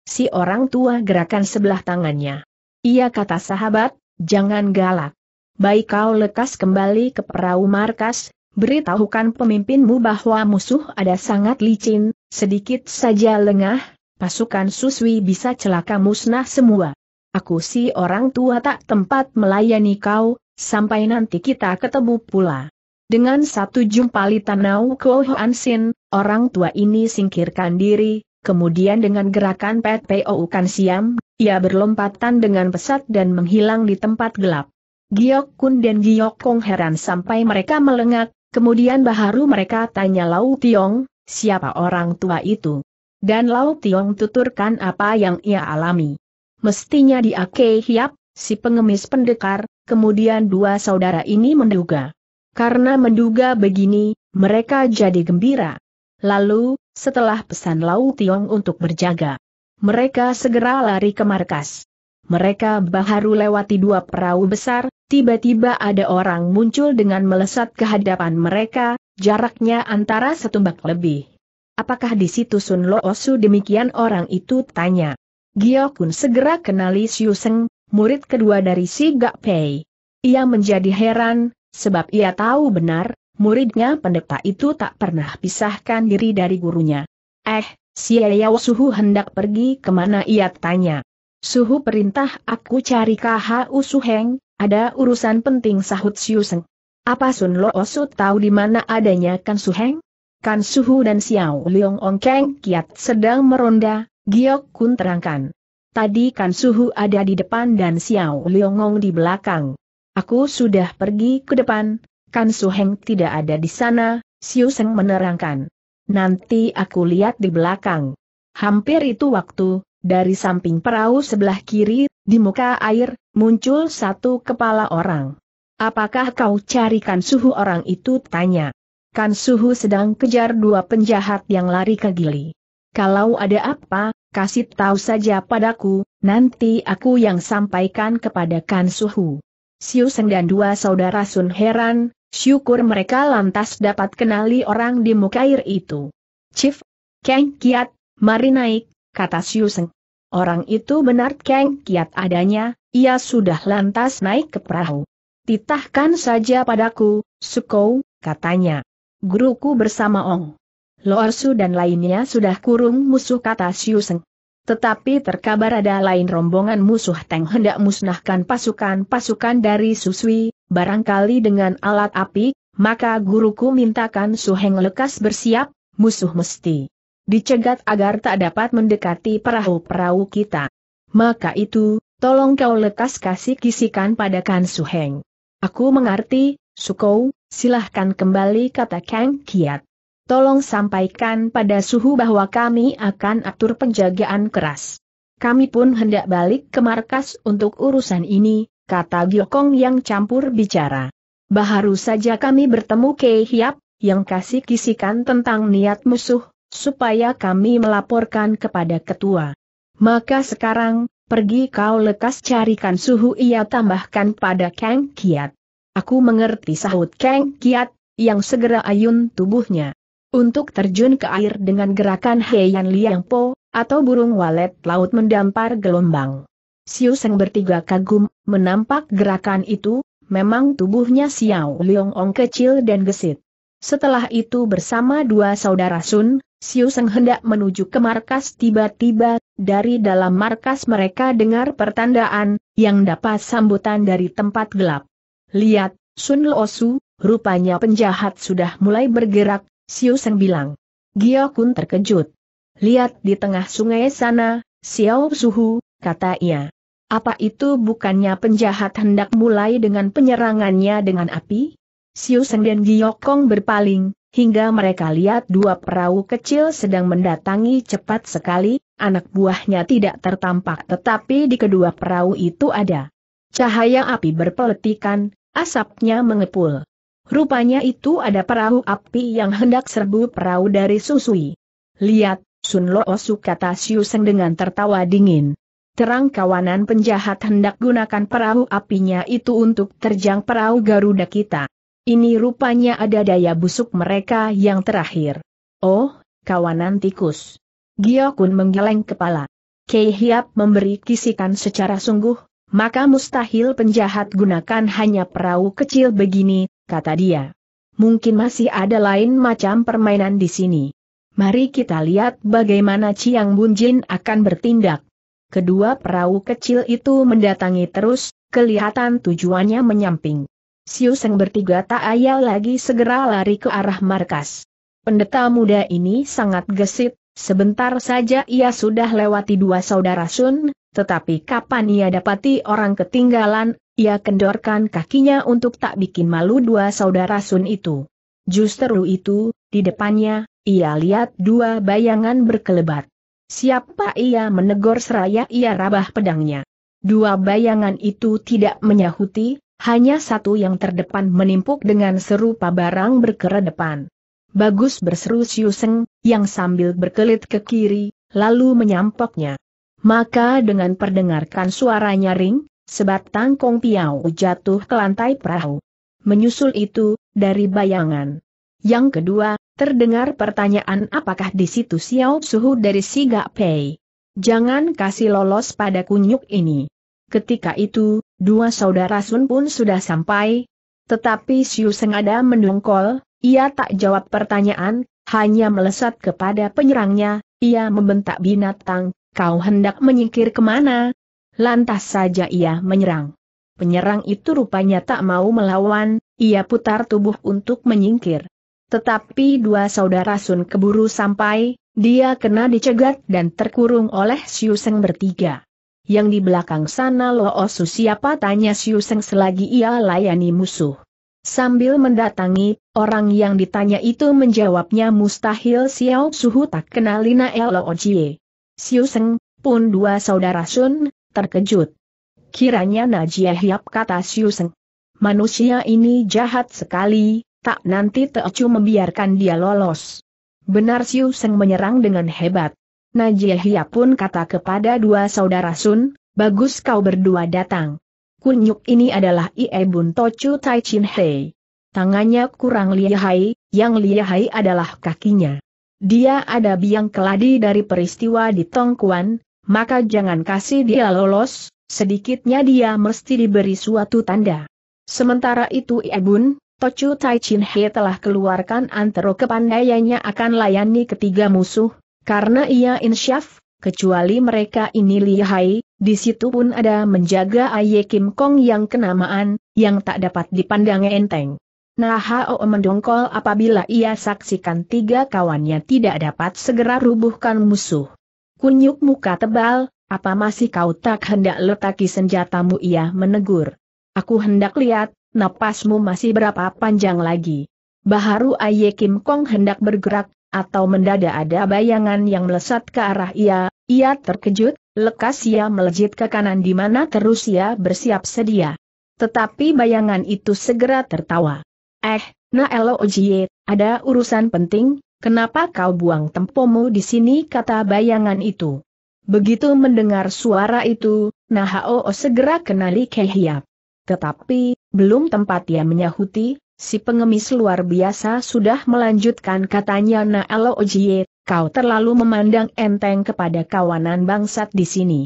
Si orang tua gerakan sebelah tangannya. Ia kata sahabat, jangan galak. Baik kau lekas kembali ke perahu markas, beritahukan pemimpinmu bahwa musuh ada sangat licin, sedikit saja lengah, pasukan suswi bisa celaka musnah semua. Aku si orang tua tak tempat melayani kau, sampai nanti kita ketemu pula. Dengan satu jumpali tanau Ko orang tua ini singkirkan diri, kemudian dengan gerakan Pet po Kan Siam, ia berlompatan dengan pesat dan menghilang di tempat gelap. Giok Kun dan Giok Kong heran sampai mereka melengak, kemudian baharu mereka tanya Lau Tiong, siapa orang tua itu? Dan Lau Tiong tuturkan apa yang ia alami. Mestinya dia Kei Hiap, si pengemis pendekar, kemudian dua saudara ini menduga. Karena menduga begini, mereka jadi gembira. Lalu, setelah pesan Lau Tiong untuk berjaga, mereka segera lari ke markas. Mereka baharu lewati dua perahu besar, tiba-tiba ada orang muncul dengan melesat ke hadapan mereka, jaraknya antara setumbak lebih. Apakah di situ Sun Loosu demikian orang itu tanya. Gio Kun segera kenali Siu Seng, murid kedua dari si Gak Pei. Ia menjadi heran, Sebab ia tahu benar, muridnya pendeta itu tak pernah pisahkan diri dari gurunya. Eh, si Yao Suhu hendak pergi kemana ia tanya. Suhu perintah aku cari KH Suheng, ada urusan penting sahut siuseng. Apa Sun Lo Osu tahu di mana adanya Kan Suheng? Kan Suhu dan Xiao Liong Keng kiat sedang meronda, Giok Kun terangkan. Tadi Kan Suhu ada di depan dan Xiao Liong Ong di belakang. Aku sudah pergi ke depan, Kan Suheng tidak ada di sana, Siu Seng menerangkan. Nanti aku lihat di belakang. Hampir itu waktu, dari samping perahu sebelah kiri, di muka air, muncul satu kepala orang. Apakah kau carikan suhu orang itu? Tanya. Kan suhu sedang kejar dua penjahat yang lari ke gili. Kalau ada apa, kasih tahu saja padaku, nanti aku yang sampaikan kepada Kan suhu. Siu Seng dan dua saudara Sun heran, syukur mereka lantas dapat kenali orang di muka air itu. Chief, Kang Kiat, mari naik, kata Siu Seng. Orang itu benar Kang Kiat adanya, ia sudah lantas naik ke perahu. Titahkan saja padaku, Suko, katanya. Guruku bersama Ong. Loarsu dan lainnya sudah kurung musuh kata Siu Seng. Tetapi terkabar ada lain rombongan musuh Teng hendak musnahkan pasukan-pasukan dari Suswi, barangkali dengan alat api, maka guruku mintakan Suheng lekas bersiap, musuh mesti dicegat agar tak dapat mendekati perahu-perahu kita. Maka itu, tolong kau lekas kasih kisikan pada Kan Suheng. Aku mengerti, Sukou, silahkan kembali kata Kang Kiat tolong sampaikan pada suhu bahwa kami akan atur penjagaan keras. Kami pun hendak balik ke markas untuk urusan ini, kata Giokong yang campur bicara. Baharu saja kami bertemu Kei Hiap, yang kasih kisikan tentang niat musuh, supaya kami melaporkan kepada ketua. Maka sekarang, pergi kau lekas carikan suhu ia tambahkan pada Kang Kiat. Aku mengerti sahut Kang Kiat, yang segera ayun tubuhnya untuk terjun ke air dengan gerakan Heian Liang Po, atau burung walet laut mendampar gelombang. Siu Seng bertiga kagum, menampak gerakan itu, memang tubuhnya Xiao Leong Ong kecil dan gesit. Setelah itu bersama dua saudara Sun, Siu Seng hendak menuju ke markas tiba-tiba, dari dalam markas mereka dengar pertandaan, yang dapat sambutan dari tempat gelap. Lihat, Sun Lo Su, rupanya penjahat sudah mulai bergerak, Siu Seng bilang. Gio Kun terkejut. Lihat di tengah sungai sana, Xiao Suhu, kata ia. Apa itu bukannya penjahat hendak mulai dengan penyerangannya dengan api? Siu Seng dan Gio Kong berpaling, hingga mereka lihat dua perahu kecil sedang mendatangi cepat sekali, anak buahnya tidak tertampak tetapi di kedua perahu itu ada. Cahaya api berpeletikan, asapnya mengepul. Rupanya itu ada perahu api yang hendak serbu perahu dari Susui. Lihat, Sun Lo Osu kata Siu Seng dengan tertawa dingin. Terang kawanan penjahat hendak gunakan perahu apinya itu untuk terjang perahu Garuda kita. Ini rupanya ada daya busuk mereka yang terakhir. Oh, kawanan tikus. Giokun menggeleng kepala. Kei Hiap memberi kisikan secara sungguh, maka mustahil penjahat gunakan hanya perahu kecil begini, kata dia. Mungkin masih ada lain macam permainan di sini. Mari kita lihat bagaimana Chiang Bunjin akan bertindak. Kedua perahu kecil itu mendatangi terus, kelihatan tujuannya menyamping. Siu Seng bertiga tak ayal lagi segera lari ke arah markas. Pendeta muda ini sangat gesit, sebentar saja ia sudah lewati dua saudara Sun, tetapi kapan ia dapati orang ketinggalan ia kendorkan kakinya untuk tak bikin malu dua saudara Sun itu. Justru itu, di depannya, ia lihat dua bayangan berkelebat. Siapa ia menegur seraya ia rabah pedangnya. Dua bayangan itu tidak menyahuti, hanya satu yang terdepan menimpuk dengan serupa barang berkera depan. Bagus berseru Siuseng, yang sambil berkelit ke kiri, lalu menyampoknya. Maka dengan perdengarkan suaranya ring. Sebatang Kong Piau jatuh ke lantai perahu. Menyusul itu, dari bayangan. Yang kedua, terdengar pertanyaan apakah di situ Xiao Suhu dari Siga Pei. Jangan kasih lolos pada kunyuk ini. Ketika itu, dua saudara Sun pun sudah sampai. Tetapi Xiu sengada mendongkol, ia tak jawab pertanyaan, hanya melesat kepada penyerangnya, ia membentak binatang, kau hendak menyingkir kemana, Lantas saja ia menyerang. Penyerang itu rupanya tak mau melawan, ia putar tubuh untuk menyingkir. Tetapi dua saudara Sun keburu sampai, dia kena dicegat dan terkurung oleh Siu Seng bertiga. Yang di belakang sana Loosu siapa tanya Siu Seng selagi ia layani musuh. Sambil mendatangi, orang yang ditanya itu menjawabnya mustahil Xiao Suhu tak kenal Lina Loo Jie. Siu Seng, pun dua saudara Sun, terkejut. Kiranya Najia Hiap kata Siuseng. Manusia ini jahat sekali, tak nanti Teocu membiarkan dia lolos. Benar Siuseng menyerang dengan hebat. Najia Hiap pun kata kepada dua saudara Sun, bagus kau berdua datang. Kunyuk ini adalah Ie Bun Tocu Tai Chin Hei. Tangannya kurang lihai, yang lihai adalah kakinya. Dia ada biang keladi dari peristiwa di Tongkuan, maka jangan kasih dia lolos, sedikitnya dia mesti diberi suatu tanda. Sementara itu Ibun, Tochu Tai Chin He telah keluarkan antero kepandaiannya akan layani ketiga musuh, karena ia insyaf, kecuali mereka ini lihai, di situ pun ada menjaga Aye Kim Kong yang kenamaan, yang tak dapat dipandang enteng. Nah Hao mendongkol apabila ia saksikan tiga kawannya tidak dapat segera rubuhkan musuh. Kunyuk muka tebal, apa masih kau tak hendak letaki senjatamu ia menegur. Aku hendak lihat, napasmu masih berapa panjang lagi. Baharu Aye Kim Kong hendak bergerak, atau mendadak ada bayangan yang melesat ke arah ia, ia terkejut, lekas ia melejit ke kanan di mana terus ia bersiap sedia. Tetapi bayangan itu segera tertawa. Eh, Naelo Ojie, ada urusan penting, Kenapa kau buang tempomu di sini kata bayangan itu. Begitu mendengar suara itu, Nahao segera kenali Kehiap. Tetapi, belum tempat ia menyahuti, si pengemis luar biasa sudah melanjutkan katanya Naalo Ojiye, kau terlalu memandang enteng kepada kawanan bangsat di sini.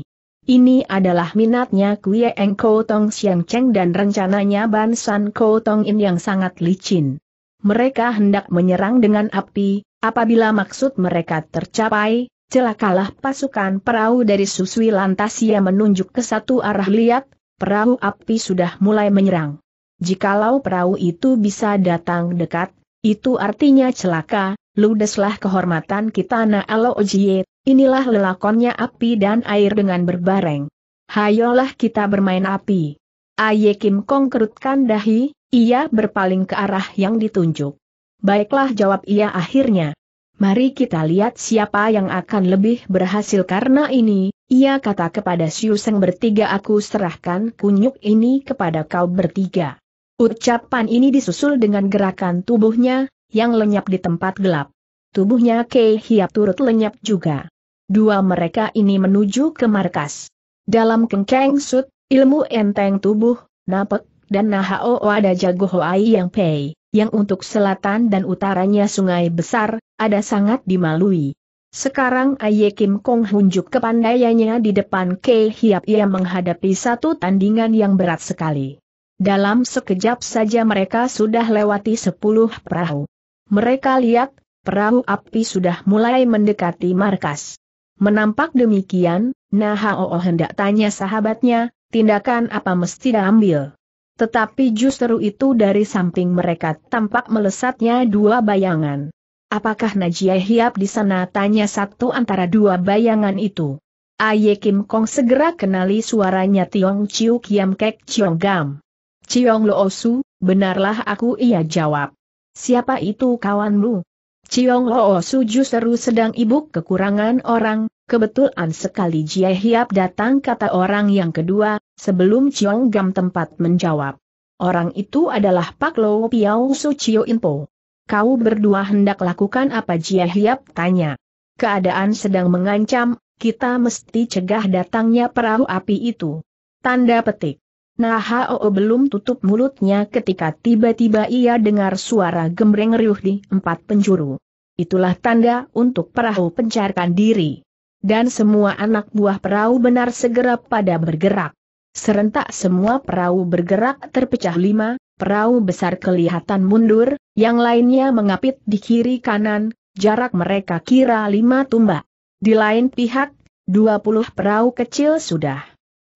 Ini adalah minatnya Kuye Eng Koutong Siang Cheng dan rencananya bansan San Koutong In yang sangat licin mereka hendak menyerang dengan api, apabila maksud mereka tercapai, celakalah pasukan perahu dari Suswi lantas ia menunjuk ke satu arah lihat, perahu api sudah mulai menyerang. Jikalau perahu itu bisa datang dekat, itu artinya celaka, ludeslah kehormatan kita na Aloojie, inilah lelakonnya api dan air dengan berbareng. Hayolah kita bermain api. Aye Kim Kong kerutkan dahi, ia berpaling ke arah yang ditunjuk. Baiklah jawab ia akhirnya. Mari kita lihat siapa yang akan lebih berhasil karena ini, ia kata kepada Siuseng bertiga aku serahkan kunyuk ini kepada kau bertiga. Ucapan ini disusul dengan gerakan tubuhnya, yang lenyap di tempat gelap. Tubuhnya Kei Hiap turut lenyap juga. Dua mereka ini menuju ke markas. Dalam kengkeng sut, ilmu enteng tubuh, napek, dan Nahao ada Jago Hoai yang Pei, yang untuk selatan dan utaranya sungai besar, ada sangat dimalui. Sekarang Aye Kim Kong hunjuk kepandaiannya di depan Ke Hiap ia menghadapi satu tandingan yang berat sekali. Dalam sekejap saja mereka sudah lewati sepuluh perahu. Mereka lihat, perahu api sudah mulai mendekati markas. Menampak demikian, Nahao hendak tanya sahabatnya, tindakan apa mesti diambil. Tetapi justru itu dari samping mereka tampak melesatnya dua bayangan. Apakah Najia Hiap di sana tanya satu antara dua bayangan itu? Aye Kim Kong segera kenali suaranya Tiong Chiu Kiam Kek Chiong Gam. Chiong Loosu, benarlah aku ia jawab. Siapa itu kawanmu? Chiong Loosu justru sedang ibuk kekurangan orang, Kebetulan sekali Jie Hiap datang kata orang yang kedua, sebelum Chiong Gam tempat menjawab. Orang itu adalah Pak Lo Piao Su Chio Inpo. Kau berdua hendak lakukan apa Jie Hiap tanya. Keadaan sedang mengancam, kita mesti cegah datangnya perahu api itu. Tanda petik. Nah Hao belum tutup mulutnya ketika tiba-tiba ia dengar suara gembreng riuh di empat penjuru. Itulah tanda untuk perahu pencarkan diri dan semua anak buah perahu benar segera pada bergerak. Serentak semua perahu bergerak terpecah lima, perahu besar kelihatan mundur, yang lainnya mengapit di kiri kanan, jarak mereka kira lima tumbak. Di lain pihak, dua puluh perahu kecil sudah.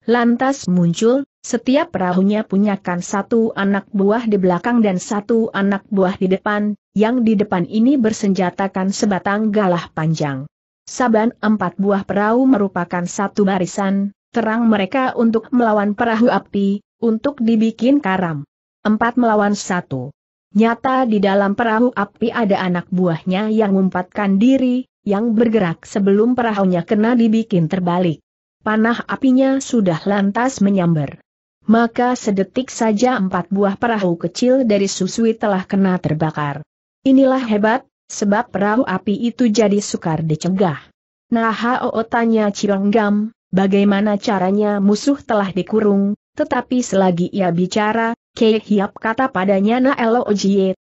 Lantas muncul, setiap perahunya punyakan satu anak buah di belakang dan satu anak buah di depan, yang di depan ini bersenjatakan sebatang galah panjang. Saban empat buah perahu merupakan satu barisan, terang mereka untuk melawan perahu api, untuk dibikin karam. Empat melawan satu. Nyata di dalam perahu api ada anak buahnya yang ngumpatkan diri, yang bergerak sebelum perahunya kena dibikin terbalik. Panah apinya sudah lantas menyambar. Maka sedetik saja empat buah perahu kecil dari susui telah kena terbakar. Inilah hebat, Sebab perahu api itu jadi sukar dicegah. Nah Hao tanya Cionggam, bagaimana caranya musuh telah dikurung, tetapi selagi ia bicara, Kei Hiap kata padanya Na Elo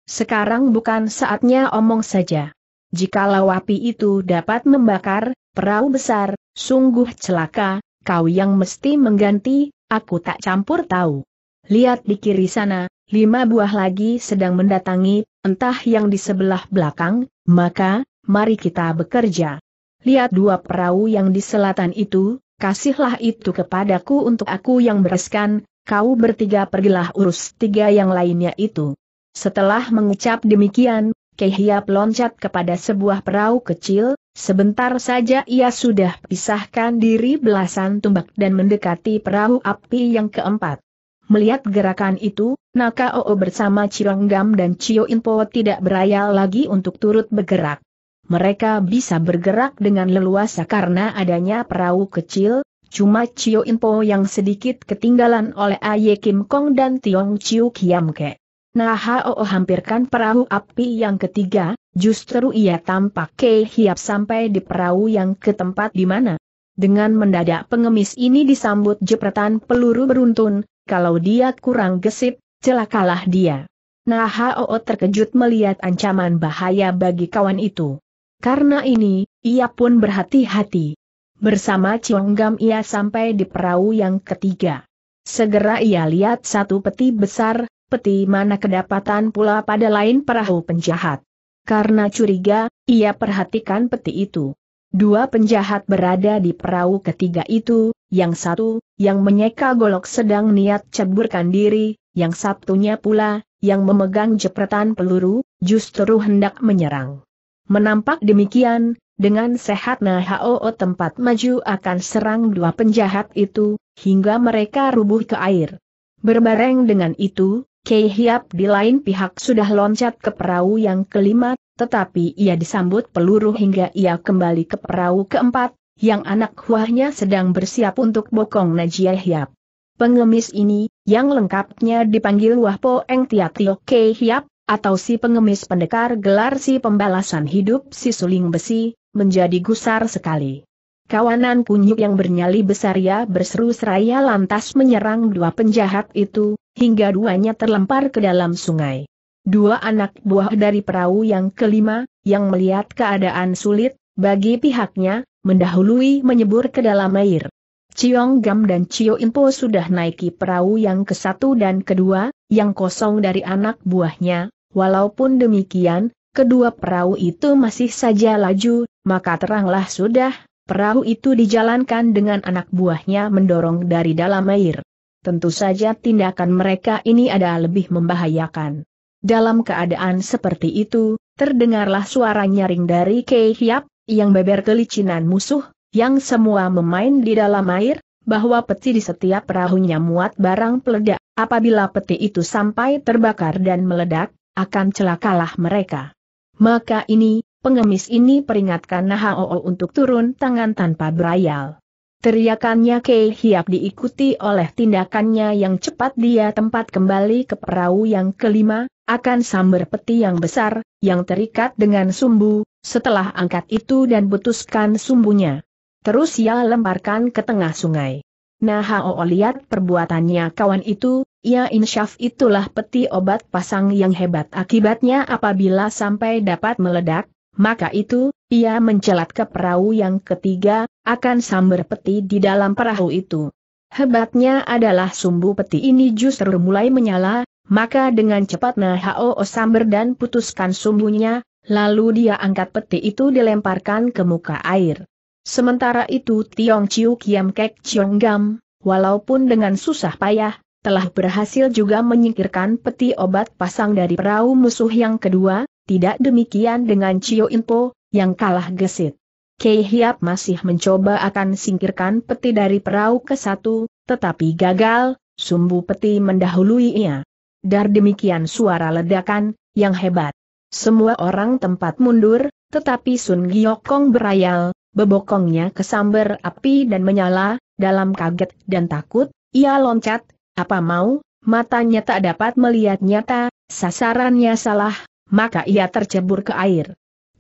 sekarang bukan saatnya omong saja. Jikalau api itu dapat membakar, perahu besar, sungguh celaka, kau yang mesti mengganti, aku tak campur tahu. Lihat di kiri sana, lima buah lagi sedang mendatangi, entah yang di sebelah belakang, maka, mari kita bekerja. Lihat dua perahu yang di selatan itu, kasihlah itu kepadaku untuk aku yang bereskan, kau bertiga pergilah urus tiga yang lainnya itu. Setelah mengucap demikian, Kehiap loncat kepada sebuah perahu kecil, sebentar saja ia sudah pisahkan diri belasan tumbak dan mendekati perahu api yang keempat. Melihat gerakan itu, Naka Oo bersama Cironggam dan Cio Inpo tidak berayal lagi untuk turut bergerak. Mereka bisa bergerak dengan leluasa karena adanya perahu kecil, cuma Cio Inpo yang sedikit ketinggalan oleh Aye Kim Kong dan Tiong Chiu Kiam Ke. Oo nah, hampirkan perahu api yang ketiga, justru ia tampak kehiap sampai di perahu yang ke tempat di mana. Dengan mendadak pengemis ini disambut jepretan peluru beruntun, kalau dia kurang gesit, celakalah dia. Nah Hao terkejut melihat ancaman bahaya bagi kawan itu. Karena ini, ia pun berhati-hati. Bersama Gam ia sampai di perahu yang ketiga. Segera ia lihat satu peti besar, peti mana kedapatan pula pada lain perahu penjahat. Karena curiga, ia perhatikan peti itu. Dua penjahat berada di perahu ketiga itu, yang satu, yang menyeka golok sedang niat ceburkan diri, yang satunya pula, yang memegang jepretan peluru, justru hendak menyerang. Menampak demikian, dengan sehat Nahoo tempat maju akan serang dua penjahat itu, hingga mereka rubuh ke air. Berbareng dengan itu, Kei Hiap di lain pihak sudah loncat ke perahu yang kelima, tetapi ia disambut peluru hingga ia kembali ke perahu keempat, yang anak huahnya sedang bersiap untuk bokong Najia Hiap. Pengemis ini, yang lengkapnya dipanggil Wahpo Eng Tiatio Kei Hiap, atau si pengemis pendekar gelar si pembalasan hidup si suling besi, menjadi gusar sekali. Kawanan kunyuk yang bernyali besar ya berseru seraya lantas menyerang dua penjahat itu, hingga duanya terlempar ke dalam sungai. Dua anak buah dari perahu yang kelima, yang melihat keadaan sulit, bagi pihaknya, mendahului menyebur ke dalam air. Ciong Gam dan Cio Impo sudah naiki perahu yang ke satu dan kedua, yang kosong dari anak buahnya, walaupun demikian, kedua perahu itu masih saja laju, maka teranglah sudah, perahu itu dijalankan dengan anak buahnya mendorong dari dalam air. Tentu saja tindakan mereka ini ada lebih membahayakan. Dalam keadaan seperti itu, terdengarlah suara nyaring dari Kei Hiap, yang beber kelicinan musuh, yang semua memain di dalam air, bahwa peti di setiap perahunya muat barang peledak, apabila peti itu sampai terbakar dan meledak, akan celakalah mereka. Maka ini, pengemis ini peringatkan Nahaoo untuk turun tangan tanpa berayal. Teriakannya Kei Hiap diikuti oleh tindakannya yang cepat dia tempat kembali ke perahu yang kelima, akan sambar peti yang besar, yang terikat dengan sumbu, setelah angkat itu dan putuskan sumbunya. Terus ia lemparkan ke tengah sungai. Nah Hao lihat perbuatannya kawan itu, ia insyaf itulah peti obat pasang yang hebat akibatnya apabila sampai dapat meledak, maka itu, ia mencelat ke perahu yang ketiga, akan sambar peti di dalam perahu itu. Hebatnya adalah sumbu peti ini justru mulai menyala, maka dengan cepat Nahao Osamber dan putuskan sumbunya, lalu dia angkat peti itu dilemparkan ke muka air. Sementara itu Tiong Chiu Kiam Kek Chiong Gam, walaupun dengan susah payah, telah berhasil juga menyingkirkan peti obat pasang dari perahu musuh yang kedua, tidak demikian dengan Chiu Inpo, yang kalah gesit. Kei Hiap masih mencoba akan singkirkan peti dari perahu ke satu, tetapi gagal, sumbu peti mendahului ia dar demikian suara ledakan, yang hebat. Semua orang tempat mundur, tetapi Sun Giokong berayal, bebokongnya kesamber api dan menyala, dalam kaget dan takut, ia loncat, apa mau, matanya tak dapat melihat nyata, sasarannya salah, maka ia tercebur ke air.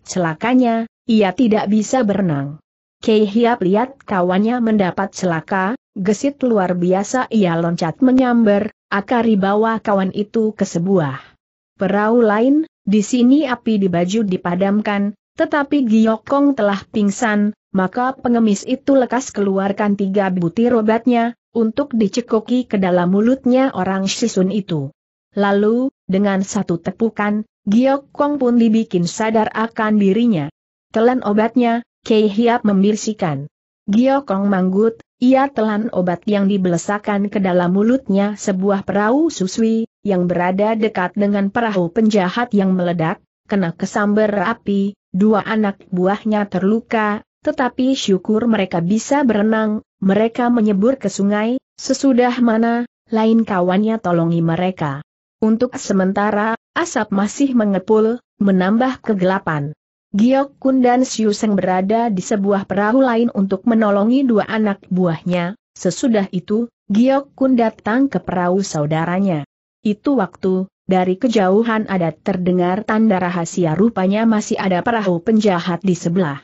Celakanya, ia tidak bisa berenang. Kei Hiap lihat kawannya mendapat celaka, gesit luar biasa ia loncat menyamber. Akari bawa kawan itu ke sebuah perahu lain, di sini api di baju dipadamkan, tetapi Giokong telah pingsan, maka pengemis itu lekas keluarkan tiga butir obatnya, untuk dicekoki ke dalam mulutnya orang sisun itu. Lalu, dengan satu tepukan, Giokong pun dibikin sadar akan dirinya. Telan obatnya, Kei Hiap membilsikan. Giokong manggut, ia telan obat yang dibelesakan ke dalam mulutnya sebuah perahu susui, yang berada dekat dengan perahu penjahat yang meledak, kena kesambar api, dua anak buahnya terluka, tetapi syukur mereka bisa berenang, mereka menyebur ke sungai, sesudah mana, lain kawannya tolongi mereka. Untuk sementara, asap masih mengepul, menambah kegelapan. Giok Kun dan Siu Seng berada di sebuah perahu lain untuk menolongi dua anak buahnya, sesudah itu, Giok Kun datang ke perahu saudaranya. Itu waktu, dari kejauhan ada terdengar tanda rahasia rupanya masih ada perahu penjahat di sebelah.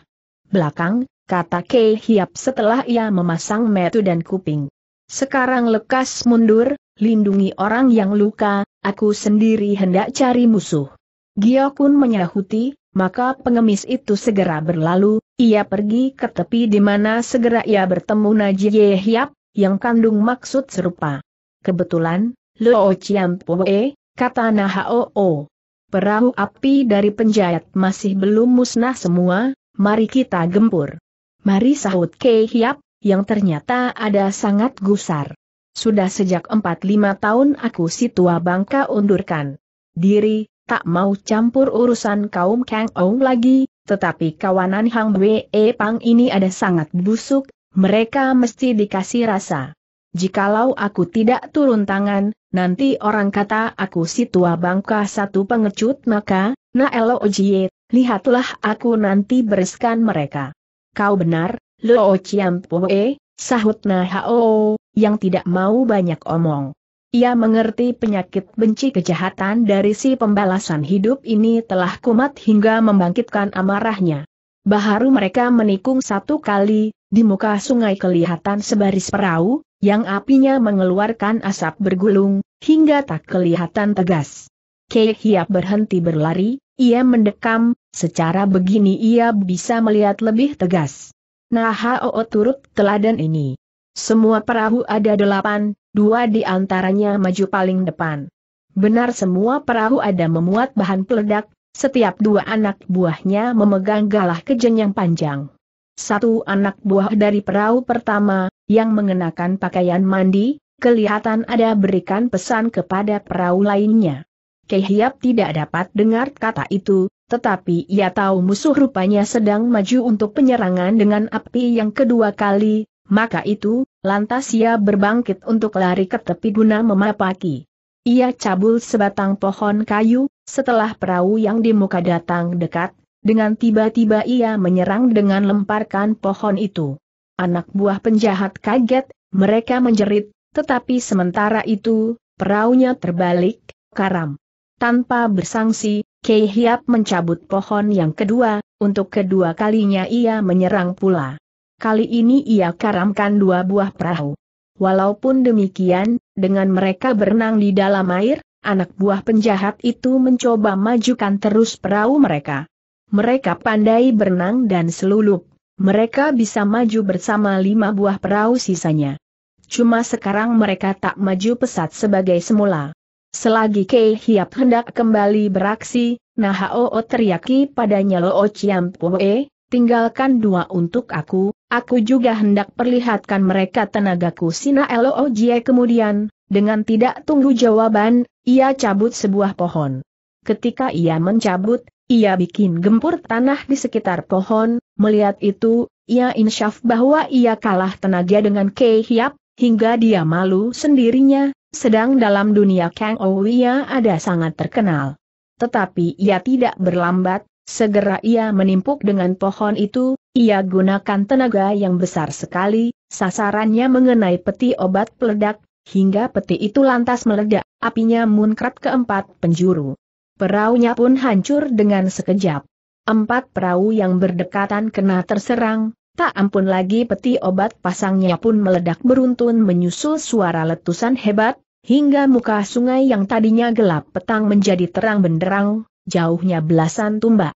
Belakang, kata Kei Hiap setelah ia memasang metu dan kuping. Sekarang lekas mundur, lindungi orang yang luka, aku sendiri hendak cari musuh. Giokun menyahuti, maka pengemis itu segera berlalu, ia pergi ke tepi di mana segera ia bertemu Najiye Yehyap, yang kandung maksud serupa. Kebetulan, Luo Chiampoe, kata Nahoo. Perahu api dari penjahat masih belum musnah semua, mari kita gempur. Mari sahut Kei Yap, yang ternyata ada sangat gusar. Sudah sejak empat lima tahun aku si tua bangka undurkan diri, tak mau campur urusan kaum Kang Ong lagi, tetapi kawanan Hang Wei Pang ini ada sangat busuk, mereka mesti dikasih rasa. Jikalau aku tidak turun tangan, nanti orang kata aku si tua bangka satu pengecut maka, na elo ojie, lihatlah aku nanti bereskan mereka. Kau benar, Lo ociam Poe, sahut Na Hao, yang tidak mau banyak omong. Ia mengerti penyakit benci kejahatan dari si pembalasan hidup ini telah kumat hingga membangkitkan amarahnya. Baharu mereka menikung satu kali, di muka sungai kelihatan sebaris perahu, yang apinya mengeluarkan asap bergulung, hingga tak kelihatan tegas. Kei Hiap berhenti berlari, ia mendekam, secara begini ia bisa melihat lebih tegas. Nah, Hao turut teladan ini. Semua perahu ada delapan, dua di antaranya maju paling depan. Benar semua perahu ada memuat bahan peledak, setiap dua anak buahnya memegang galah kejen yang panjang. Satu anak buah dari perahu pertama, yang mengenakan pakaian mandi, kelihatan ada berikan pesan kepada perahu lainnya. Kehiap tidak dapat dengar kata itu, tetapi ia tahu musuh rupanya sedang maju untuk penyerangan dengan api yang kedua kali, maka itu, lantas ia berbangkit untuk lari ke tepi guna memapaki. Ia cabul sebatang pohon kayu, setelah perahu yang di muka datang dekat, dengan tiba-tiba ia menyerang dengan lemparkan pohon itu. Anak buah penjahat kaget, mereka menjerit, tetapi sementara itu, perahunya terbalik, karam. Tanpa bersangsi, Kei Hiap mencabut pohon yang kedua, untuk kedua kalinya ia menyerang pula. Kali ini ia karamkan dua buah perahu. Walaupun demikian, dengan mereka berenang di dalam air, anak buah penjahat itu mencoba majukan terus perahu mereka. Mereka pandai berenang dan selulup. Mereka bisa maju bersama lima buah perahu sisanya. Cuma sekarang mereka tak maju pesat sebagai semula. Selagi Kei Hiap hendak kembali beraksi, Nahao teriaki padanya Loo Chiam Pue, tinggalkan dua untuk aku, Aku juga hendak perlihatkan mereka tenagaku. Sina Loojie kemudian, dengan tidak tunggu jawaban, ia cabut sebuah pohon. Ketika ia mencabut, ia bikin gempur tanah di sekitar pohon, melihat itu, ia insyaf bahwa ia kalah tenaga dengan Kei Hiap, hingga dia malu sendirinya, sedang dalam dunia Kang ia ada sangat terkenal. Tetapi ia tidak berlambat, segera ia menimpuk dengan pohon itu, ia gunakan tenaga yang besar sekali, sasarannya mengenai peti obat peledak, hingga peti itu lantas meledak, apinya munkrat ke empat penjuru. Peraunya pun hancur dengan sekejap. Empat perahu yang berdekatan kena terserang, tak ampun lagi peti obat pasangnya pun meledak beruntun menyusul suara letusan hebat, hingga muka sungai yang tadinya gelap petang menjadi terang benderang, jauhnya belasan tumbak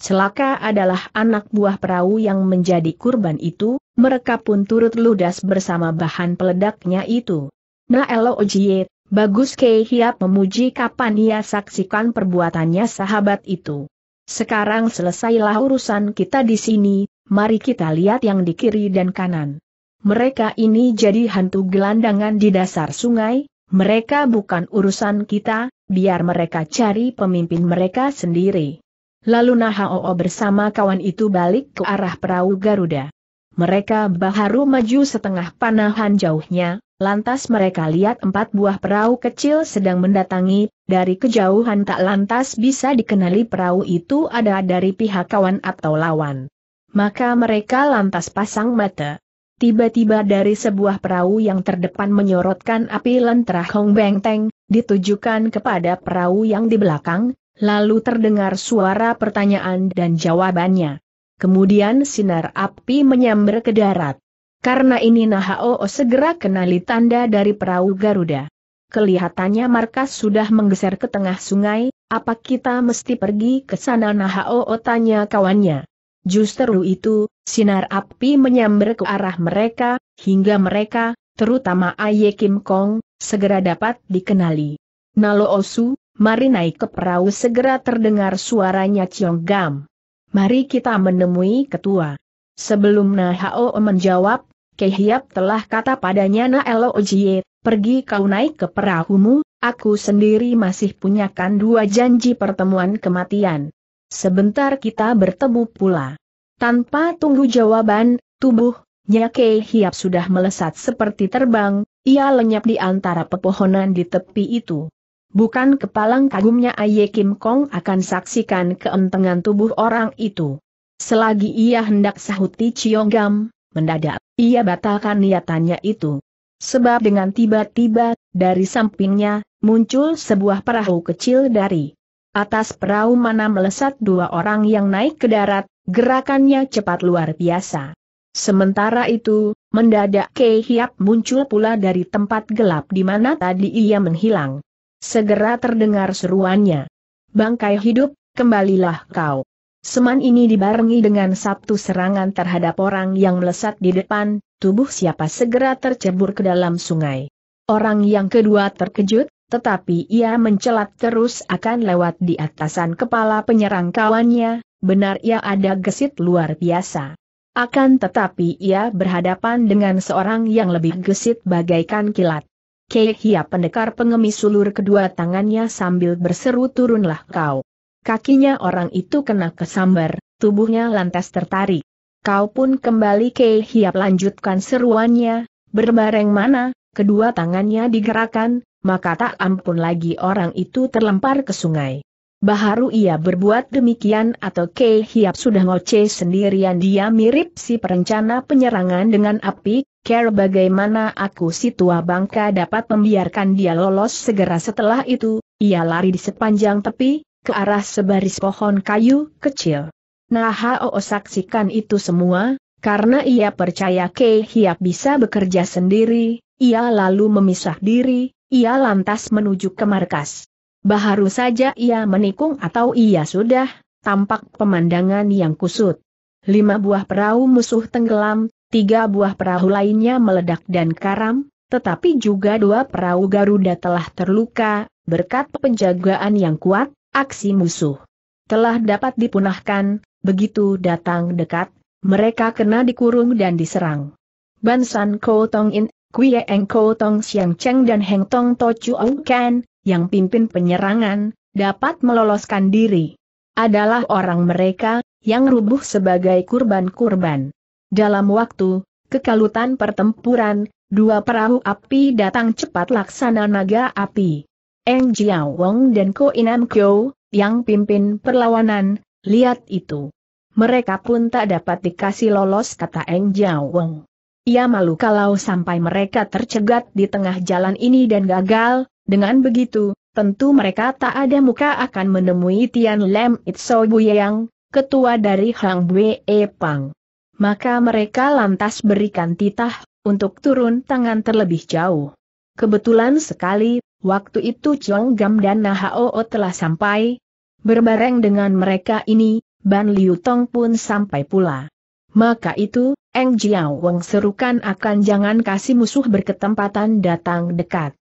celaka adalah anak buah perahu yang menjadi kurban itu, mereka pun turut ludas bersama bahan peledaknya itu. Naelo Ojiet, bagus ke Hiap memuji kapan ia saksikan perbuatannya sahabat itu. Sekarang selesailah urusan kita di sini, mari kita lihat yang di kiri dan kanan. Mereka ini jadi hantu gelandangan di dasar sungai, mereka bukan urusan kita, biar mereka cari pemimpin mereka sendiri. Lalu Nahao bersama kawan itu balik ke arah perahu Garuda. Mereka baharu maju setengah panahan jauhnya, lantas mereka lihat empat buah perahu kecil sedang mendatangi, dari kejauhan tak lantas bisa dikenali perahu itu ada dari pihak kawan atau lawan. Maka mereka lantas pasang mata. Tiba-tiba dari sebuah perahu yang terdepan menyorotkan api lentera Hong Beng Teng, ditujukan kepada perahu yang di belakang, Lalu terdengar suara pertanyaan dan jawabannya. Kemudian sinar api menyambar ke darat. Karena ini Nahao segera kenali tanda dari perahu Garuda. Kelihatannya markas sudah menggeser ke tengah sungai, apa kita mesti pergi ke sana Nahao tanya kawannya. Justru itu, sinar api menyambar ke arah mereka, hingga mereka, terutama Aye Kim Kong, segera dapat dikenali. Nalo Osu, mari naik ke perahu segera terdengar suaranya Ciong Gam. Mari kita menemui ketua. Sebelum Nahao menjawab, Kehiap telah kata padanya Naelo Ojiye, pergi kau naik ke perahumu, aku sendiri masih punyakan dua janji pertemuan kematian. Sebentar kita bertemu pula. Tanpa tunggu jawaban, tubuh, Nyake Hiap sudah melesat seperti terbang, ia lenyap di antara pepohonan di tepi itu. Bukan kepalang kagumnya Aye Kim Kong akan saksikan keentengan tubuh orang itu. Selagi ia hendak sahuti Ciogam, mendadak, ia batalkan niatannya itu. Sebab dengan tiba-tiba, dari sampingnya, muncul sebuah perahu kecil dari atas perahu mana melesat dua orang yang naik ke darat, gerakannya cepat luar biasa. Sementara itu, mendadak Kei Hiap muncul pula dari tempat gelap di mana tadi ia menghilang. Segera terdengar seruannya. Bangkai hidup, kembalilah kau. Seman ini dibarengi dengan satu serangan terhadap orang yang melesat di depan, tubuh siapa segera tercebur ke dalam sungai. Orang yang kedua terkejut, tetapi ia mencelat terus akan lewat di atasan kepala penyerang kawannya, benar ia ada gesit luar biasa. Akan tetapi ia berhadapan dengan seorang yang lebih gesit bagaikan kilat. Kei Hia pendekar pengemis sulur kedua tangannya sambil berseru turunlah kau. Kakinya orang itu kena kesambar, tubuhnya lantas tertarik. Kau pun kembali Kei lanjutkan seruannya, berbareng mana, kedua tangannya digerakkan, maka tak ampun lagi orang itu terlempar ke sungai. Baharu ia berbuat demikian atau Kei Hiap sudah ngoce sendirian dia mirip si perencana penyerangan dengan api, care bagaimana aku si tua bangka dapat membiarkan dia lolos segera setelah itu, ia lari di sepanjang tepi, ke arah sebaris pohon kayu kecil. Nah Hao saksikan itu semua, karena ia percaya Kei Hiap bisa bekerja sendiri, ia lalu memisah diri, ia lantas menuju ke markas. Baharu saja ia menikung atau ia sudah, tampak pemandangan yang kusut. Lima buah perahu musuh tenggelam, tiga buah perahu lainnya meledak dan karam, tetapi juga dua perahu Garuda telah terluka, berkat penjagaan yang kuat, aksi musuh telah dapat dipunahkan, begitu datang dekat, mereka kena dikurung dan diserang. Bansan Kotongin, Tong In, Eng Siang Cheng dan Heng Tong To Chu kan yang pimpin penyerangan, dapat meloloskan diri. Adalah orang mereka, yang rubuh sebagai kurban-kurban. Dalam waktu, kekalutan pertempuran, dua perahu api datang cepat laksana naga api. Eng Jiao Wong dan Ko Inam Kyo, yang pimpin perlawanan, lihat itu. Mereka pun tak dapat dikasih lolos kata Eng Jiao Wong. Ia malu kalau sampai mereka tercegat di tengah jalan ini dan gagal, dengan begitu, tentu mereka tak ada muka akan menemui Tian Lem Itso yang ketua dari Hang Bue e Pang. Maka mereka lantas berikan titah, untuk turun tangan terlebih jauh. Kebetulan sekali, waktu itu Chong Gam dan Nahao telah sampai. Berbareng dengan mereka ini, Ban Liu Tong pun sampai pula. Maka itu, Eng Jiao Wang serukan akan jangan kasih musuh berketempatan datang dekat.